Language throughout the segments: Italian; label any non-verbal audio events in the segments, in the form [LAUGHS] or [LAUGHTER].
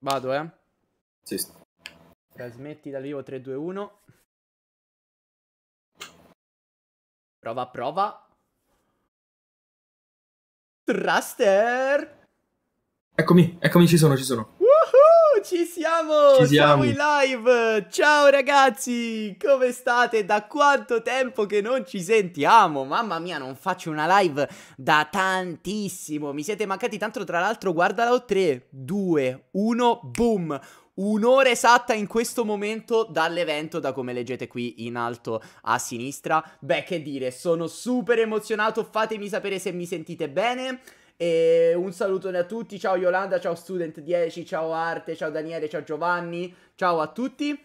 Vado, eh? Sì. Trasmetti dal vivo 3, 2, 1. Prova, prova. Thruster! Eccomi, eccomi, ci sono, ci sono ci siamo! Ci siamo. siamo in live! Ciao ragazzi! Come state? Da quanto tempo che non ci sentiamo? Mamma mia, non faccio una live da tantissimo! Mi siete mancati tanto, tra l'altro, guardalo! 3, 2, 1, boom! un'ora esatta in questo momento dall'evento, da come leggete qui in alto a sinistra. Beh, che dire, sono super emozionato, fatemi sapere se mi sentite bene. E un salutone a tutti, ciao Yolanda, ciao Student10, ciao Arte, ciao Daniele, ciao Giovanni, ciao a tutti.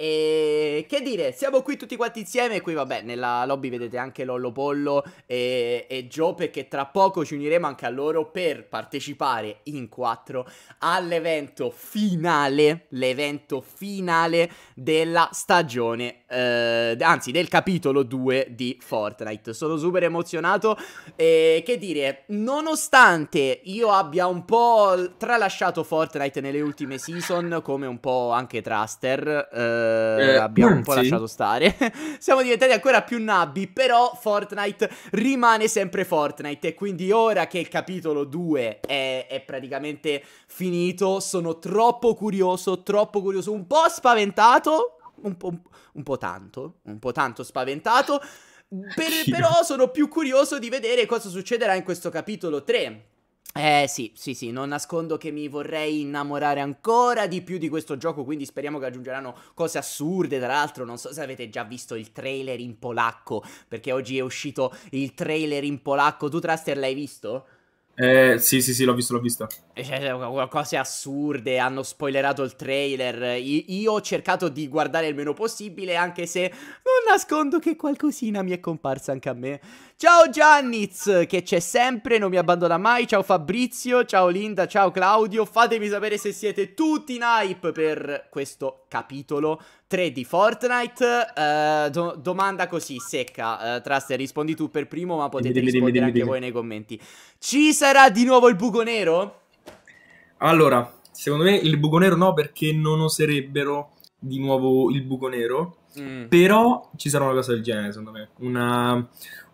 E che dire, siamo qui tutti quanti insieme. Qui, vabbè, nella lobby vedete anche Lollo Pollo e, e Joe. Perché tra poco ci uniremo anche a loro per partecipare in quattro all'evento finale. L'evento finale della stagione, eh, anzi, del capitolo 2 di Fortnite. Sono super emozionato. E che dire, nonostante io abbia un po' tralasciato Fortnite nelle ultime season, come un po' anche Truster. Eh, eh, eh abbiamo un po' sì. lasciato stare. [LAUGHS] Siamo diventati ancora più nabbi, però Fortnite rimane sempre Fortnite e quindi ora che il capitolo 2 è, è praticamente finito, sono troppo curioso, troppo curioso, un po' spaventato, un po', un po tanto, un po' tanto spaventato. [LAUGHS] Per, però sono più curioso di vedere cosa succederà in questo capitolo 3, eh sì, sì, sì, non nascondo che mi vorrei innamorare ancora di più di questo gioco, quindi speriamo che aggiungeranno cose assurde, tra l'altro non so se avete già visto il trailer in polacco, perché oggi è uscito il trailer in polacco, tu Traster l'hai visto? Eh, sì, sì, sì, l'ho visto, l'ho visto. Eh, cioè, cioè cose assurde, hanno spoilerato il trailer. Io ho cercato di guardare il meno possibile, anche se non nascondo che qualcosina mi è comparsa anche a me. Ciao Gianniz, che c'è sempre, non mi abbandona mai. Ciao Fabrizio, ciao Linda, ciao Claudio. Fatemi sapere se siete tutti in hype per questo capitolo 3 di Fortnite. Uh, do domanda così, secca. Uh, Traster, rispondi tu per primo, ma potete dimmi, rispondere dimmi, dimmi, anche voi nei commenti. Ci sarà di nuovo il buco nero? Allora, secondo me il buco nero no, perché non oserebbero di nuovo il buco nero. Mm. Però ci sarà una cosa del genere, secondo me. Una,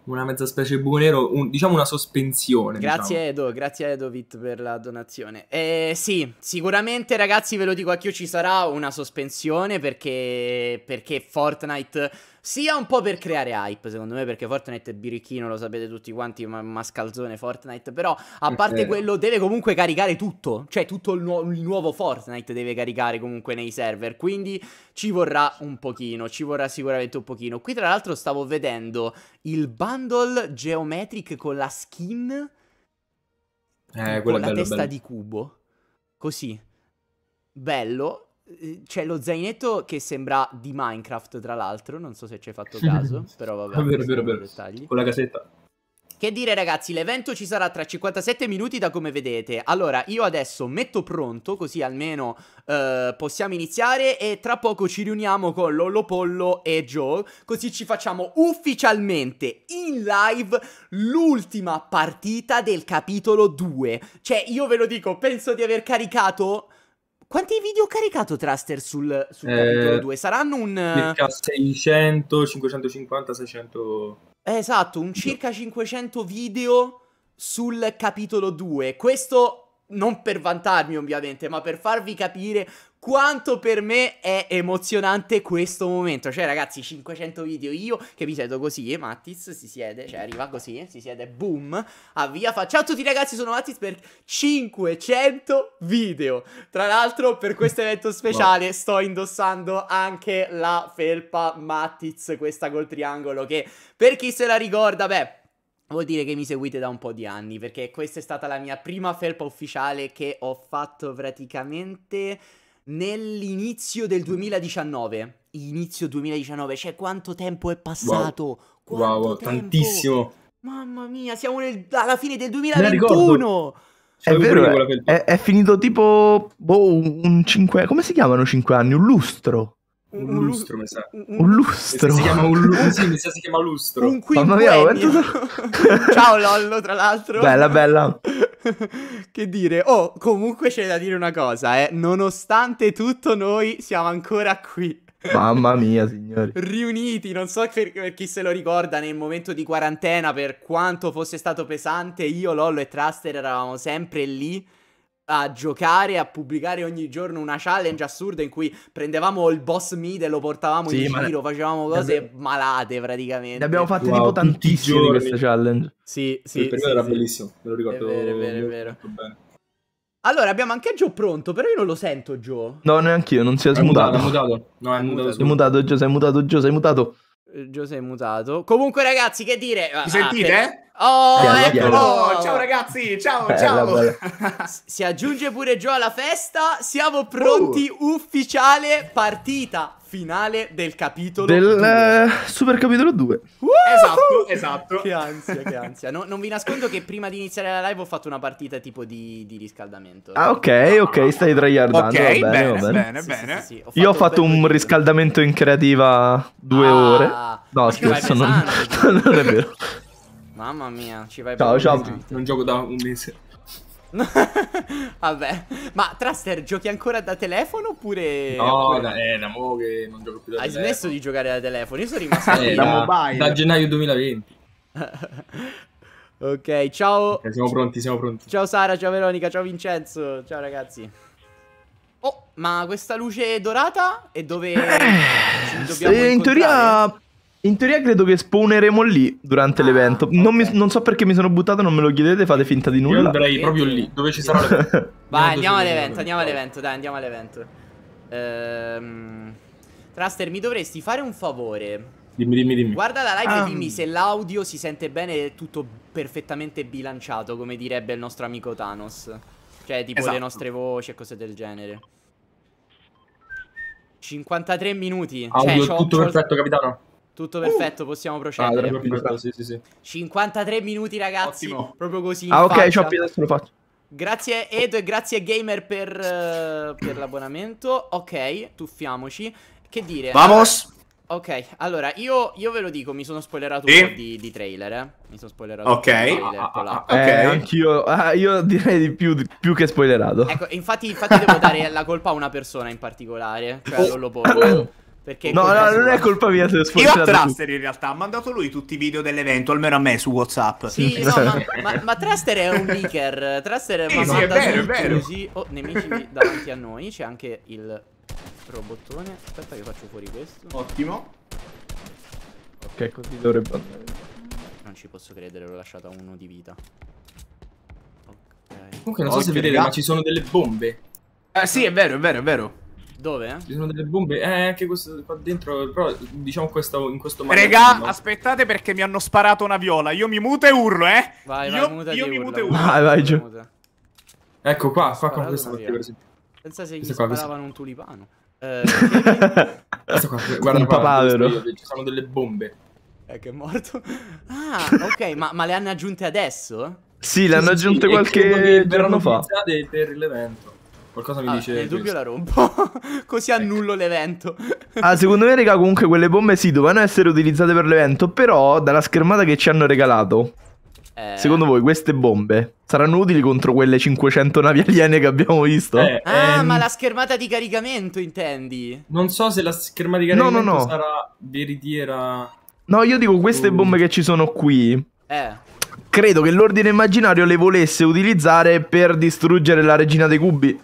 una mezza specie buco nero, un, diciamo una sospensione. Grazie diciamo. Edo, grazie Edovit per la donazione. Eh, sì, sicuramente ragazzi ve lo dico anch'io ci sarà una sospensione perché, perché Fortnite sia un po' per creare hype, secondo me, perché Fortnite è birichino, lo sapete tutti quanti, ma mascalzone Fortnite, però a parte quello deve comunque caricare tutto, cioè tutto il, nu- il nuovo Fortnite deve caricare comunque nei server, quindi ci vorrà un pochino, ci vorrà sicuramente un pochino. Qui tra l'altro stavo vedendo il bundle geometric con la skin eh, con la bello, testa bello. di cubo. Così. Bello, Ehm, ehm, c'è lo zainetto che sembra di Minecraft, tra l'altro, non so se ci hai fatto [LAUGHS] caso, però vabbè. Vero, vero, vero. Dettagli. Con la casetta. Che dire ragazzi, l'evento ci sarà tra 57 minuti da come vedete. Allora, io adesso metto pronto, così almeno eh, possiamo iniziare e tra poco ci riuniamo con Lollopollo e Joe, così ci facciamo ufficialmente in live l'ultima partita del capitolo 2. Cioè, io ve lo dico, penso di aver caricato quanti video ho caricato Traster sul, sul eh, capitolo 2? Saranno un... Circa 600, 550, 600... Esatto, un circa 500 video sul capitolo 2. Questo non per vantarmi ovviamente, ma per farvi capire quanto per me è emozionante questo momento. Cioè, ragazzi, 500 video io che mi siedo così e eh, Mattis si siede, cioè arriva così, eh, si siede, boom, avvia, fa ciao a tutti ragazzi, sono Mattis per 500 video. Tra l'altro, per questo evento [LAUGHS] speciale sto indossando anche la felpa Mattis, questa col triangolo che per chi se la ricorda, beh Vuol dire che mi seguite da un po' di anni, perché questa è stata la mia prima felpa ufficiale che ho fatto praticamente nell'inizio del 2019. Inizio 2019, cioè quanto tempo è passato? Wow, wow tantissimo. Mamma mia, siamo nel, alla fine del 2021. È vero, è, è, finito tipo boh, un 5 come si chiamano 5 anni? Un lustro un, un lustro, mi sa. Un, lustro? Si chiama un lustro. sì, mi sa si chiama lustro. Un quinquennio. Mia, [LAUGHS] Ciao Lollo, tra l'altro. Bella, bella. [LAUGHS] che dire? Oh, comunque c'è da dire una cosa, eh. Nonostante tutto, noi siamo ancora qui. Mamma [LAUGHS] mia, signori. Riuniti, non so per, per, chi se lo ricorda, nel momento di quarantena, per quanto fosse stato pesante, io, Lollo e Traster eravamo sempre lì a giocare, a pubblicare ogni giorno una challenge assurda in cui prendevamo il boss mid e lo portavamo sì, in giro, facevamo cose abbiamo... malate praticamente. Ne abbiamo fatte wow, tipo tantissime di queste challenge. Sì, sì. sì era sì. bellissimo, me lo ricordo. È vero, è vero, è vero. bene. Allora, abbiamo anche Joe pronto, però io non lo sento, Joe. No, neanche io, non si è, è smutato. Mutato, è mutato. No, è, mutato. mutato. Sei mutato, Gio, sei mutato, Joe, sei mutato. Eh, Gio sei mutato. Comunque, ragazzi, che dire? Mi ah, sentite? Per... Oh, piano, oh, ecco. ciao ragazzi, eh, ciao, bella, ciao. Bella. [LAUGHS] si aggiunge pure Gio alla festa. Siamo pronti, uh. ufficiale partita finale del capitolo del due. Eh, super capitolo 2. Uh! Esatto, esatto. Che ansia, che ansia. No, non vi nascondo che prima di iniziare la live ho fatto una partita tipo di, di riscaldamento. Ah, ok, ok, stai tryhardando. Ok, va bene, bene, va bene. bene, sì, bene. Sì, sì, ho Io ho fatto un, un riscaldamento in creativa due ah, ore. No, scherzo, non, [LAUGHS] non è vero. Mamma mia, ci vai ciao, ciao. Non gioco da un mese. [LAUGHS] Vabbè, ma Traster giochi ancora da telefono oppure... No, oppure... Da, eh, da mo che non gioco più da Hai telefono. smesso di giocare da telefono, io sono rimasto eh, da, da mobile. Da gennaio 2020. [LAUGHS] ok, ciao. Okay, siamo pronti, siamo pronti. Ciao Sara, ciao Veronica, ciao Vincenzo, ciao ragazzi. Oh, ma questa luce dorata è dove... Eh, in teoria in teoria credo che spawneremo lì durante ah, l'evento. Non, mi, non, so perché mi sono buttato, non me lo chiedete, fate finta di nulla. Io andrei proprio lì, dove ci sarà l'evento. [LAUGHS] Vai, andiamo all'evento, andiamo all'evento, dai, andiamo all'evento. Ehm... Traster, mi dovresti fare un favore. Dimmi, dimmi, dimmi. Guarda la live ah. e dimmi se l'audio si sente bene è tutto perfettamente bilanciato, come direbbe il nostro amico Thanos. Cioè, tipo esatto. le nostre voci e cose del genere. 53 minuti. Audio cioè, tutto perfetto, capitano. Tutto uh! perfetto, possiamo procedere. Ah, perfetto, sì, sì, sì. 53 minuti, ragazzi. Ottimo. Proprio così. ah, ok, ci ho appena lo faccio. Grazie Edo e grazie Gamer per, eh, per l'abbonamento. Ok, tuffiamoci. Che dire? Vamos! Ok, allora io, io, ve lo dico, mi sono spoilerato sì. un po' di, di, trailer, eh. Mi sono spoilerato okay. un po' di trailer. Ah, ah, ah eh, ok, eh, anch'io. Ah, io direi di più, di più, che spoilerato. Ecco, infatti, infatti devo dare la colpa a una persona in particolare, cioè oh. Lolloporto. [CLEARS THROAT] Perché no, no, non è colpa mia se Io a Traster in realtà ha mandato lui tutti i video dell'evento, almeno a me su WhatsApp. Sì, no, ma, ma, ma, Traster è un leaker. Traster sì, sì, è vero, è vero. Così, oh, nemici davanti a noi, c'è anche il robottone. Aspetta che faccio fuori questo. Ottimo. Ok, così dovrebbe andare. Non ci posso credere, l'ho lasciata uno di vita. Ok. Comunque non so okay, se vedete, ma ci sono delle bombe. Eh sì, è vero, è vero, è vero. Dove? Ci sono delle bombe. Eh, anche questo qua dentro. Però diciamo questo, in questo modo. Raga, aspettate perché mi hanno sparato una viola. Io mi muto e urlo, eh. Vai, vai, io, muta io mi muto e urlo. Vai, vai, giù. Ecco qua, qua con questa partita, per esempio. Pensa se gli questa sparavano qua, un tulipano. Eh, [LAUGHS] qua, guarda un papavero. Ci sono delle bombe. Eh, che è morto. [LAUGHS] Ah, ok, ma, ma, le hanno aggiunte adesso? Sì, le hanno aggiunte sì, qualche giorno fa. per l'evento. Qualcosa mi ah, dice. Nel dubbio questo. la rompo. [LAUGHS] Così ecco. annullo l'evento. ah, secondo me, raga, comunque quelle bombe sì, dovevano essere utilizzate per l'evento. Però, dalla schermata che ci hanno regalato, eh... secondo voi queste bombe saranno utili contro quelle 500 navi aliene che abbiamo visto? Eh, ah, ehm... ma la schermata di caricamento intendi? Non so se la schermata di caricamento no, no, no. sarà veritiera. No, io dico queste uh. bombe che ci sono qui. Eh credo che l'ordine immaginario le volesse utilizzare per distruggere la regina dei cubi.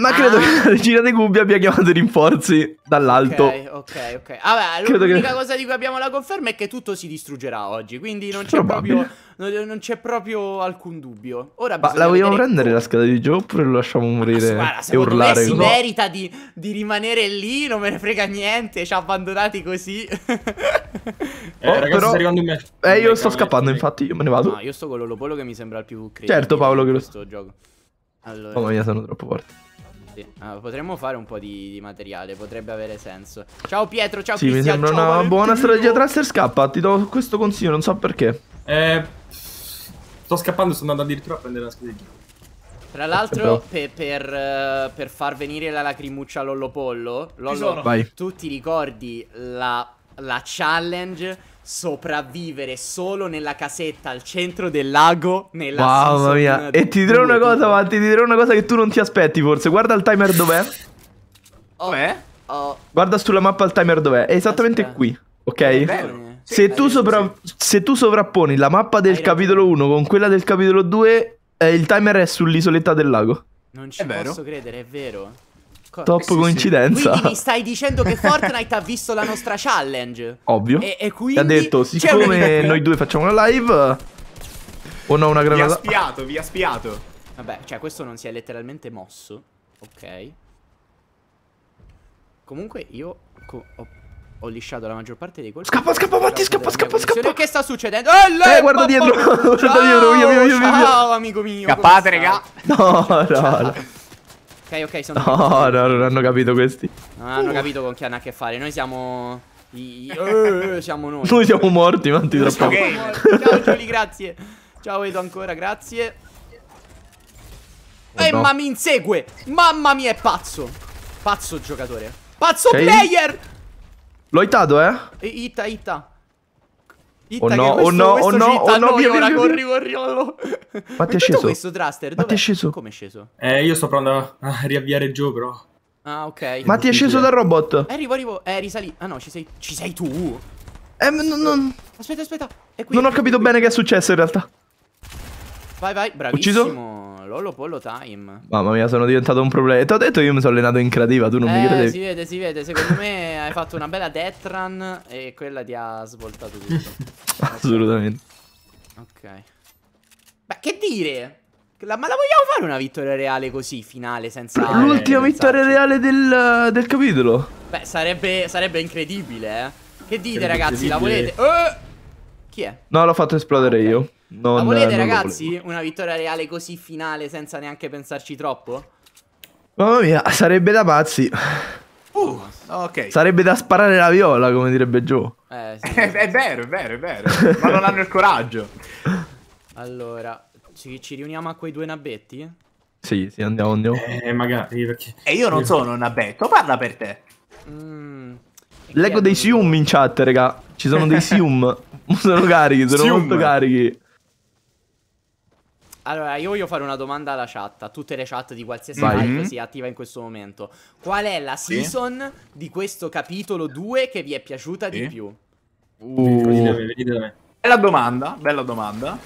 Ma credo ah. che la regina dei Gubbi abbia chiamato i rinforzi dall'alto. Ok, ok, ok. Vabbè, credo l'unica che... cosa di cui abbiamo la conferma è che tutto si distruggerà oggi, quindi non c'è, proprio, non c'è proprio, alcun dubbio. Ora Ma la vogliamo prendere la scheda di gioco oppure lo lasciamo morire guarda, e urlare? Me si no. merita di, di, rimanere lì, non me ne frega niente, ci ha abbandonati così. [LAUGHS] eh, oh, ragazzi, però... arrivando in me. Eh, io sto scappando, infatti, io me ne vado. No, io sto con l'Olopolo che mi sembra il più credibile. Certo, Paolo, che lo... sto gioco. Allora... Mamma mia, sono troppo forte infatti. Allora, ah, potremmo fare un po' di, di, materiale, potrebbe avere senso. Ciao Pietro, ciao sì, Cristian, mi sembra una Valentino. buona strategia. Traster scappa, ti do questo consiglio, non so perché. Eh, sto scappando, sto andando addirittura a prendere la schedina. Tra l'altro, per, per, eh, per, far venire la lacrimuccia all'ollopollo, Lollo, tu ti ricordi la, la challenge sopravvivere solo nella casetta al centro del lago nella wow, Mamma mia. E ti dirò una cosa, ma ti dirò una cosa che tu non ti aspetti forse. Guarda il timer dov'è. Oh, dov'è? Oh. Guarda sulla mappa il timer dov'è. È esattamente Aspetta. qui, ok? Se, tu sopra... se tu sovrapponi la mappa del hai capitolo ragione. 1 con quella del capitolo 2, eh, il timer è sull'isoletta del lago. Non ci è posso vero. credere, è vero. Top sì, coincidenza. Sì. mi stai dicendo che [LAUGHS] Fortnite ha visto la nostra challenge? Ovvio. E, e quindi... Ha detto, siccome noi due facciamo una live... O no, una granata... Vi ha spiato, vi ha spiato. Vabbè, cioè questo non si è letteralmente mosso. Ok. Comunque io co ho, ho, lisciato la maggior parte dei colpi. Scappa, scappa, Matti, scappa, scappa, scappa. Che sta succedendo? Eh, eh guarda dietro. [LAUGHS] Guarda dietro, via, via, via. Ciao, amico mio. Scappate, raga. No, no, no. Ok, ok, sono... Oh, no, non hanno capito questi. Non hanno uh. capito con chi hanno a che fare. Noi siamo... I... Eh, eh, eh, siamo noi. Noi siamo morti, manti troppo. Siamo okay. morti. Ciao, Giulio, grazie. Ciao, Edo, ancora, grazie. Oh, Emma no. mi insegue. Mamma mia, è pazzo. Pazzo giocatore. Pazzo okay. player. L'ho hitato, eh? Itta, itta. Itta, oh no, questo, oh no, oh no, oh no, via, ora, via, corri, via. corri, Ma ti è sceso? questo, Truster? Ma ti è sceso? Come è sceso? Eh, io sto provando a riavviare giù, però. Ah, ok. Ma ti è sceso dal robot? Eh, arrivo, arrivo. Eh, risali. Ah, no, ci sei, ci sei tu. Eh, ma non, non... Aspetta, aspetta. Qui, non ho capito bene che è successo, in realtà. Vai, vai, bravissimo. Ucciso? Lollo pollo time. Mamma mia, sono diventato un problema. Ti ho detto io mi sono allenato in creativa, tu non eh, mi credi. Si vede, si vede. Secondo me [LAUGHS] hai fatto una bella death run e quella ti ha svoltato tutto. [LAUGHS] Assolutamente. Ok. Ma che dire? La, ma la vogliamo fare una vittoria reale così, finale, senza... L'ultima vittoria reale del, del, capitolo. Beh, sarebbe, sarebbe incredibile, eh. Che dite, sarebbe ragazzi, la volete? Eh! Chi è? No, l'ho fatto esplodere ah, okay. io. Non, Ma volete, ragazzi, una vittoria reale così finale senza neanche pensarci troppo? Mamma mia, sarebbe da pazzi. Uh, ok. Sarebbe da sparare la viola, come direbbe Joe. Eh, sì, è, [LAUGHS] è vero, è vero, è vero. Ma non hanno il coraggio. Allora, ci, ci riuniamo a quei due nabetti? Sì, sì, andiamo, andiamo. Eh, magari, perché... E io non sono un nabetto, parla per te. Mm, Leggo dei sium in chat, raga. Ci sono dei [LAUGHS] sium. sono carichi, sono sium. molto carichi. Allora, io voglio fare una domanda alla chat, a tutte le chat di qualsiasi Vai. live mm-hmm. sia attiva in questo momento. Qual è la sì. season di questo capitolo 2 che vi è piaciuta sì. di più? Uh. Bella domanda, bella domanda.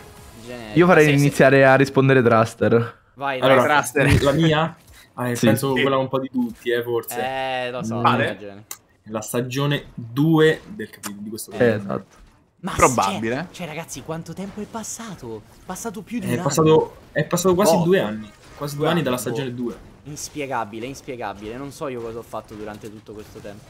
Generico. Io farei sì, iniziare a rispondere Druster. Vai, dai, allora, La mia? Ah, nel senso quella un po' di tutti, eh, forse. Eh, lo so, vale. la stagione 2 del capitolo di questo eh. capitolo. Eh, esatto. Ma Probabile. Cioè, cioè, ragazzi, quanto tempo è passato? Passato più di è un passato, anno. È passato quasi oh. due anni. Quasi due anni dalla stagione oh. 2. Inspiegabile, inspiegabile. Non so io cosa ho fatto durante tutto questo tempo.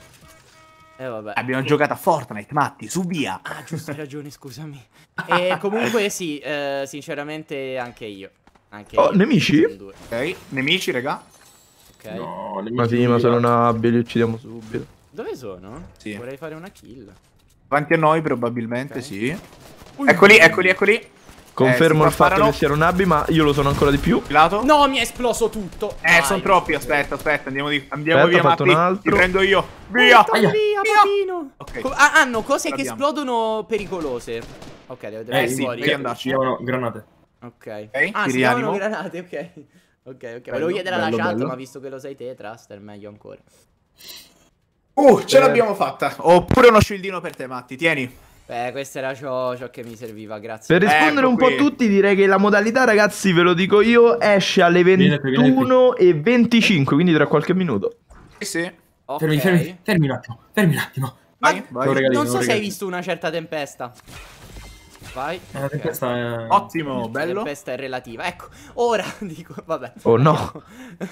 Eh, vabbè. Abbiamo e... giocato a Fortnite, Matti, su via. Ah, giusto, hai ragione, scusami. e comunque sì, eh, sinceramente anche io. Anche oh, io. nemici? Ok, nemici, raga. Ok. No, nemici. Ma prima se non abili uccidiamo subito. Dove sono? Sì. Vorrei fare una kill. Davanti a noi probabilmente, okay. sì. Eccoli, eccoli, eccoli. Ecco Confermo eh, il fatto che sia un abbi, ma io lo sono ancora di più. Lato. No, mi è esploso tutto. Eh, sono troppi. Aspetta, aspetta, andiamo, di, andiamo aspetta, via. Mappi. Ti prendo io. Via. Via, via, papino. Okay. Ah, hanno cose che esplodono pericolose. Ok, devo andare eh, sì, fuori. Devi andarci. Chiamano granate. Ok. okay. Ah, si chiamano granate, ok. Ok, ok. Volevo chiedere alla chat, ma visto che lo sai te, Truster, meglio ancora. Uh, ce eh. l'abbiamo fatta. Oppure uno shieldino per te, Matti. Tieni. Beh, questo era ciò, ciò, che mi serviva, grazie. Per rispondere ecco un qui. po' a tutti, direi che la modalità, ragazzi, ve lo dico io, esce alle 21.25, quindi tra qualche minuto. Sì, sì. Okay. Fermi, fermi, fermi un attimo, fermi un attimo. Vai, vai. Non so se hai visto una certa tempesta. Vai. Eh, okay. è... Ottimo, bello. La Tempesta è relativa. Ecco, ora [LAUGHS] dico, vabbè. Oh no.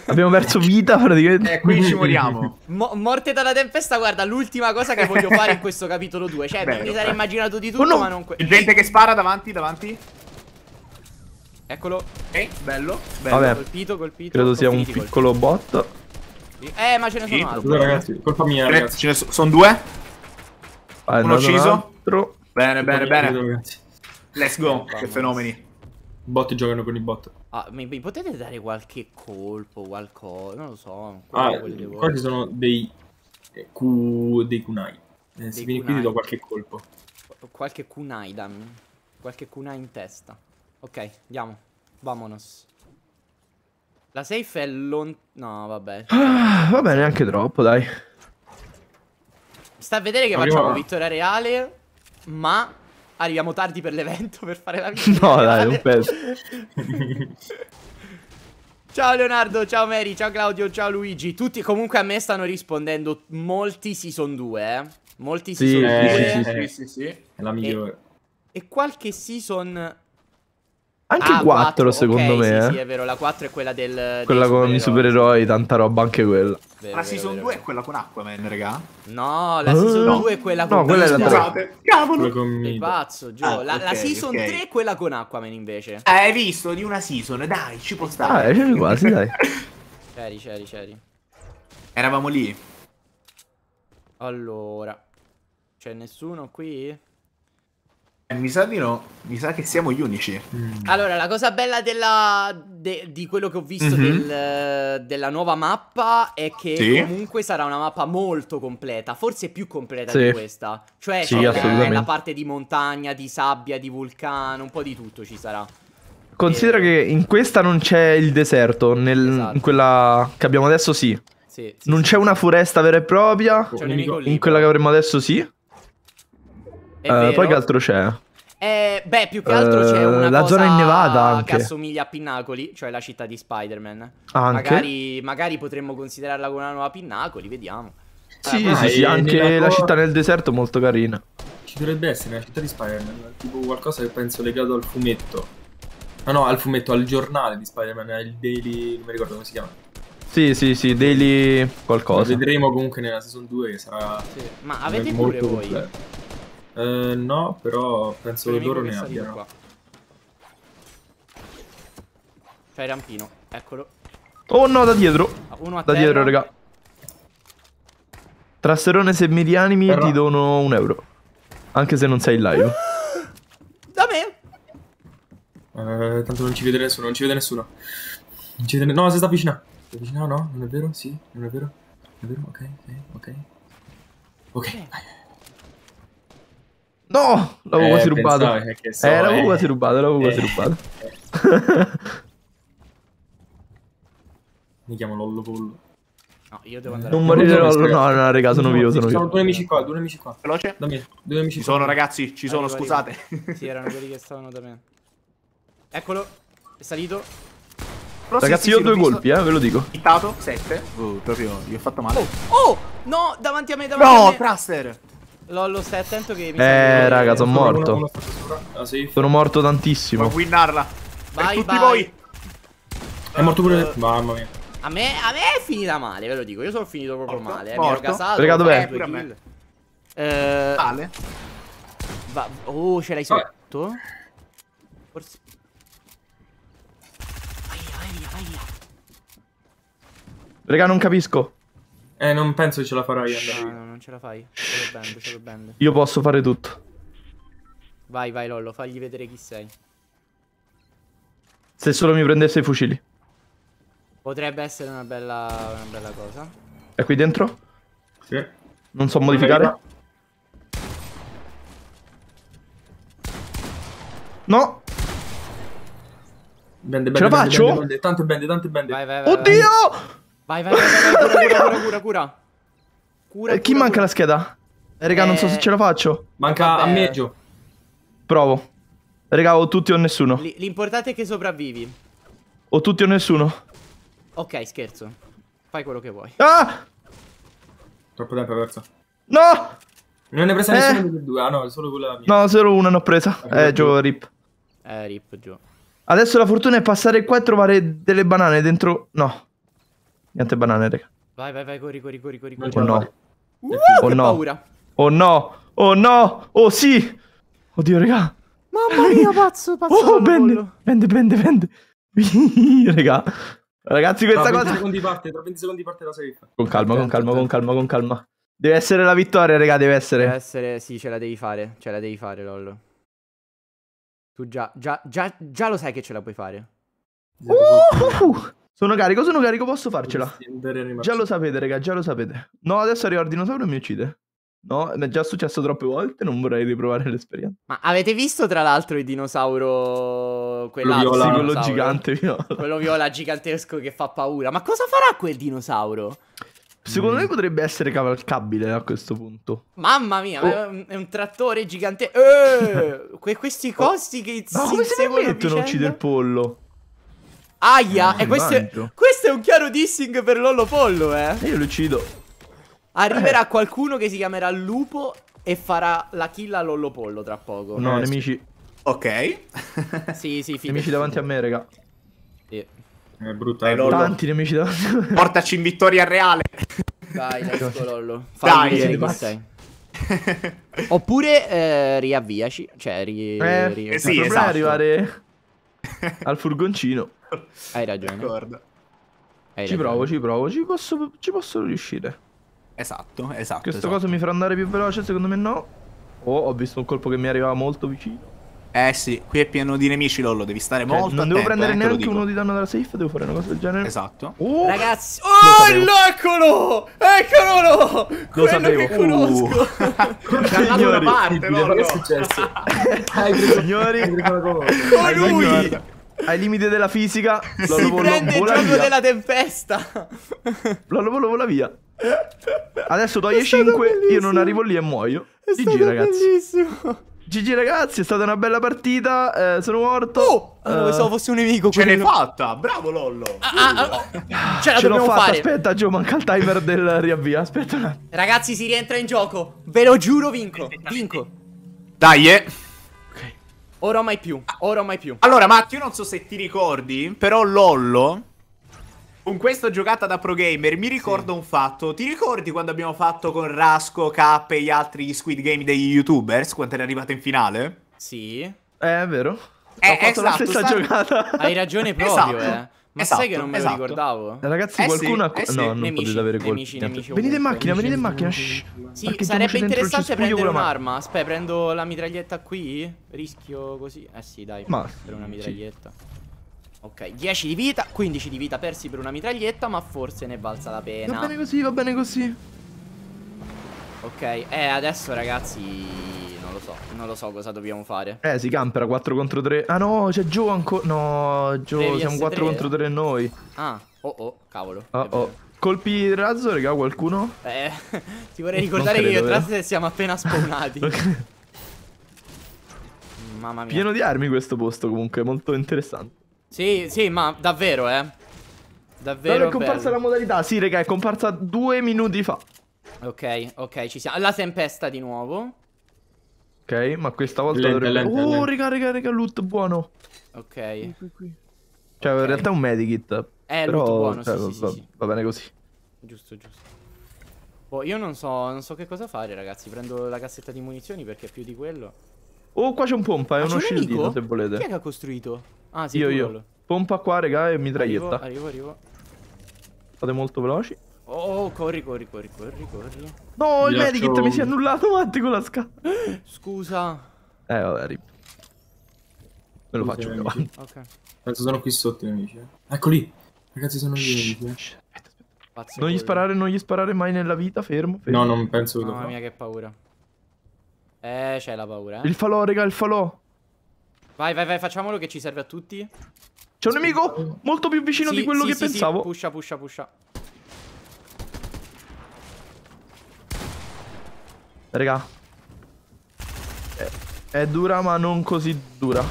Abbiamo perso eh, vita praticamente. Eh, qui ci moriamo. [LAUGHS] Mo morte dalla tempesta, guarda, l'ultima cosa che voglio fare in [LAUGHS] questo capitolo 2. Cioè, bello, mi sarei immaginato di oh, tutto, oh, no. ma non... Gente che spara davanti, davanti. Eccolo. Ok, bello. bello. Vabbè. Colpito, colpito. Credo sia un piccolo colpito. bot. Eh, ma ce ne sono sì, altri. ragazzi, colpa mia, ragazzi. Ce ne so sono due. Vai, ah, Uno ucciso. Altro. Bene, bene, bene. Ragazzi. Let's go, che fenomeni. I bot giocano con i bot. Ah, mi, mi, potete dare qualche colpo, qualcosa? Non lo so. Ah, qua ci sono dei, eh, cu, dei kunai. Eh, se vieni qui ti do qualche colpo. Qualche kunai, dammi. Qualche kunai in testa. Ok, andiamo. Vamonos. La safe è lontana. No, vabbè. Ah, bene, anche troppo, dai. Sta a vedere che Arriva. facciamo vittoria reale, ma Arriviamo tardi per l'evento per fare la [LAUGHS] vita. No, dai, un pezzo. [LAUGHS] Ciao Leonardo, ciao Mary, ciao Claudio, ciao Luigi. Tutti comunque a me stanno rispondendo. Molti season 2, eh. Molti season eh, 2. Sì, sì, sì, sì, sì. È la migliore. E, e qualche season anche ah, 4, 4 secondo okay, me. Sì, sì, eh. è vero, la 4 è quella del... Quella con i supereroi, tanta roba, anche quella. Vero, la season vero. 2 è quella con Aquaman, raga. No, la season uh, 2 è quella con... No, quella è la 3. Scusate, cavolo. Sei pazzo, giù. Ah, la, okay, la, season okay. 3 è quella con Aquaman, invece. Eh, hai visto, di una season, dai, ci può stare. Ah, c'eri quasi, dai. C'eri, c'eri, c'eri. Eravamo lì. Allora. C'è nessuno qui? Eh, mi sa di no, mi sa che siamo gli unici. Mm. Allora, la cosa bella della, de, di quello che ho visto mm-hmm. del, della nuova mappa è che sì. comunque sarà una mappa molto completa, forse più completa sì. di questa. Cioè, sì, c'è cioè, la parte di montagna, di sabbia, di vulcano, un po' di tutto ci sarà. Considera e... Eh, che in questa non c'è il deserto, nel, esatto. in quella che abbiamo adesso sì. sì non c'è una foresta vera e propria, in quella che avremo adesso sì. Uh, poi che altro c'è? Eh, beh, più che altro c'è eh, una la cosa zona innevata anche. che assomiglia a Pinnacoli, cioè la città di Spider-Man. Anche. Magari, magari, potremmo considerarla come una nuova Pinnacoli, vediamo. Sì, ah, sì, sì, anche la nuova... città nel deserto è molto carina. Ci dovrebbe essere la città di Spider-Man, tipo qualcosa che penso legato al fumetto. No, ah, no, al fumetto, al giornale di Spider-Man, il Daily... non mi ricordo come si chiama. Sì, sì, sì, Daily qualcosa. Lo vedremo comunque nella season 2 che sarà... Sì. Ma avete pure voi... Completo Uh, no, però penso che loro ne abbiano. Qua. C'è rampino, eccolo. Oh no, da dietro. Ah, uno a da terra. dietro, raga. Trasserone, se mi rianimi però... ti dono un euro. Anche se non sei in live. [LAUGHS] da me? Uh, tanto non ci vede nessuno, non ci vede nessuno. Non ci vede ne... No, si sta avvicinando. Si avvicinando, no? Non è vero? Sì, non è vero. Non è vero? Ok, ok, ok. Ok, vai. No, l'avevo eh, quasi rubato. Eh, so, eh, l'avevo eh. quasi rubato, l'avevo quasi eh. rubato. Mi chiamo Lollo Pollo. No, io devo andare. Non morire Lollo, no, no, raga, sono vivo, sono vivo. Ci sono due amici qua, due amici qua. Veloce? Da me, due amici Ci sono ragazzi, ci sono, arrivo. scusate. Sì, erano quelli che stavano da me. Eccolo, è salito. Però ragazzi, sì, io ho due colpi, eh, ve lo dico. Hittato, sette. Oh, proprio, gli ho fatto male. Oh, oh, no, davanti a me, davanti no, a me. No, Traster. Lollo, stai attento che mi Eh, raga, sono morto. Ah, sono morto tantissimo. Puoi winnarla. Vai, tutti voi. È morto pure. Eh. Mamma mia. A me, a me, è finita male, ve lo dico. Io sono finito proprio morto, male. Eh. Morto. Mi ero casato. Raga, dov'è? Eh, male. Eh, va oh, ce l'hai sotto? Forse. Aia, aia, aia. Raga, non capisco. Eh, non penso che ce la farai andare. No, no, non ce la fai. Solo band, solo band. Io posso fare tutto. Vai, vai, Lollo, fagli vedere chi sei. Se solo mi prendesse i fucili. Potrebbe essere una bella, una bella cosa. È qui dentro? Sì. Non so modificare? No! Bende, bende, Ce la faccio? Bende, bende, tante bende, tante bende. Vai, vai, vai, Oddio! Vai. Vai, vai, vai, vai, cura, cura, cura, cura, cura. [LAUGHS] Eh, chi manca la scheda? Eh, raga, non so se eh, ce la faccio. Manca a me, Gio. Provo. Raga, o tutti o nessuno. L'importante è che sopravvivi. O tutti o nessuno. Ok, scherzo. Fai quello che vuoi. Ah! Troppo tempo perso. No! Non ne presa eh. nessuna delle due. Ah, no, solo quella mia. No, solo una ne ho presa. Ah, eh, Gio, rip. Eh, rip, Gio. Adesso la fortuna è passare qua e trovare delle banane dentro... No. Niente banane, raga. Vai, vai, vai, corri, corri, corri, corri. Oh no. Uh, oh no. Paura. Oh no. Oh no. Oh sì. Oddio, raga. Mamma mia, pazzo, [LAUGHS] oh, pazzo. Oh, bende, bende, bende, bende. raga. Ragazzi, questa tra 20 Secondi parte, tra 20 secondi parte la safe. Con calma, con calma, con calma, con calma. Deve essere la vittoria, raga, deve essere. Deve essere, sì, ce la devi fare. Ce la devi fare, lol. Tu già, già, già, già lo sai che ce la puoi fare. Uh! Sono carico, sono carico, posso farcela. Già lo sapete, raga, già lo sapete. No, adesso arriva il dinosauro e mi uccide. No, è già successo troppe volte, non vorrei riprovare l'esperienza. Ma avete visto tra l'altro il dinosauro quello viola, sì, quello gigante viola. Quello viola gigantesco che fa paura. Ma cosa farà quel dinosauro? Secondo mm. me potrebbe essere cavalcabile a questo punto. Mamma mia, oh. è un trattore gigante. Eh, [LAUGHS] que- questi costi oh. che Ma come si permettono a uccidere il pollo? Aia, eh, e questo è, questo è, un chiaro dissing per Lollo Pollo, eh. Io lo uccido. Arriverà eh. qualcuno che si chiamerà Lupo e farà la kill a Lollo Pollo tra poco. No, eh, nemici. Ok. [LAUGHS] sì, sì, fine. Nemici davanti a me, raga. Sì. È brutta. Dai, Lollo. Tanti nemici davanti a me. Portaci in vittoria reale. Dai, dai, Lollo. Fai dai, dai. sei. [LAUGHS] Oppure eh, riavviaci, cioè ri, eh, ri... Eh, sì, esatto. arrivare [LAUGHS] al furgoncino. Hai ragione. D'accordo. Hai ci ragione. provo, ci provo, ci posso, ci posso riuscire. Esatto, esatto. Questo esatto. cosa mi farà andare più veloce, secondo me no. Oh, ho visto un colpo che mi arrivava molto vicino. Eh sì, qui è pieno di nemici, Lollo, devi stare cioè, molto non attento. Non eh, devo prendere eh, neanche uno di danno dalla safe, devo fare una cosa del genere. Esatto. Oh, Ragazzi, oh, eccolo! Eccolo! Lo sapevo. Che uh. conosco. Uh. Signori, una parte, Lollo. Che è successo? [LAUGHS] Ai signori, con lui. Ai limiti della fisica, Lollo si volo, prende vola il gioco via. della tempesta. Lollo volo, vola via. Adesso toglie 5, io non arrivo lì e muoio. È GG, ragazzi. bellissimo. GG ragazzi, è stata una bella partita, eh, sono morto. Oh, uh, eh, pensavo fosse un nemico. Ce l'hai fatta, bravo Lollo. Ah, ah, ah ce la ce dobbiamo fatta. fare. Aspetta, Gio, manca il timer del riavvio, aspetta Ragazzi, si rientra in gioco, ve lo giuro vinco, vinco. Dai, eh. Okay. Ora o mai più, ora o mai più. Allora, Matti, io non so se ti ricordi, però Lollo con questa giocata da pro gamer mi ricordo sì. un fatto. Ti ricordi quando abbiamo fatto con Rasco, K e gli altri Squid Game degli YouTubers? Quando eri arrivato in finale? Sì. Eh, è vero. Eh, Ho fatto esatto, la stessa sta... giocata. Hai ragione proprio, esatto. eh. Ma esatto, sai che non esatto, me esatto. ricordavo? Eh, ragazzi, eh qualcuno sì, ha... Eh sì. No, non nemici, potete avere nemici, nemici Venite in macchina, venite in macchina. Shh. Sì, sarebbe interessante prendere un'arma. Aspetta, prendo la mitraglietta qui. Rischio così. Eh sì, dai. Ma per una mitraglietta. Sì. Ok, 10 di vita, 15 di vita persi per una mitraglietta, ma forse ne è valsa la pena. Va bene così, va bene così. Ok, eh adesso ragazzi non lo so, non lo so cosa dobbiamo fare. Eh, si campera 4 contro 3. Ah no, c'è Joe ancora. No, Joe, Devi siamo 4 3. contro 3 noi. Ah, oh oh, cavolo. Ah, oh oh. Colpi di razzo, raga, qualcuno? Eh, [LAUGHS] ti vorrei ricordare credo, che io e Traz eh. siamo appena spawnati. [LAUGHS] Mamma mia. Pieno di armi questo posto comunque, molto interessante. Sì, sì, ma davvero, eh. Davvero. Però è comparsa bello. la modalità, sì, raga, è comparsa due minuti fa. Ok, ok, ci siamo. La tempesta di nuovo. Ok, ma questa volta lente, dovrebbe... Lente, oh, uh, lente. raga, raga, raga, loot buono. Ok. Qui, qui, qui. Cioè, okay. in realtà è un medikit. È eh, però, loot buono, cioè, sì, va, sì, va, sì. va, bene così. Giusto, giusto. Boh, io non so, non so che cosa fare, ragazzi. Prendo la cassetta di munizioni perché è più di quello... Oh, qua c'è un pompa, è ah, uno shield, se volete. Chi è che ha costruito? Ah, sì, io, io. Quello. Pompa qua, regà, e mitraglietta. Arrivo, arrivo, arrivo. Fate molto veloci. Oh, oh, corri, corri, corri, corri, corri. No, il medikit mi si è annullato [LAUGHS] avanti con la scala. Scusa. Eh, vabbè, rip. Me lo faccio più Ok. Penso sono qui sotto, i amici. Eccoli. Ragazzi, sono gli amici. Non gli sparare, non gli sparare mai nella vita, fermo. fermo. No, non penso Mamma mia, che paura. Eh, c'è la paura. Eh. Il falò, raga, il falò. Vai, vai, vai, facciamolo che ci serve a tutti. C'è un nemico molto più vicino sì, di quello sì, che sì, pensavo. Sì, pusha, pusha, pusha. Raga. È, è, dura, ma non così dura.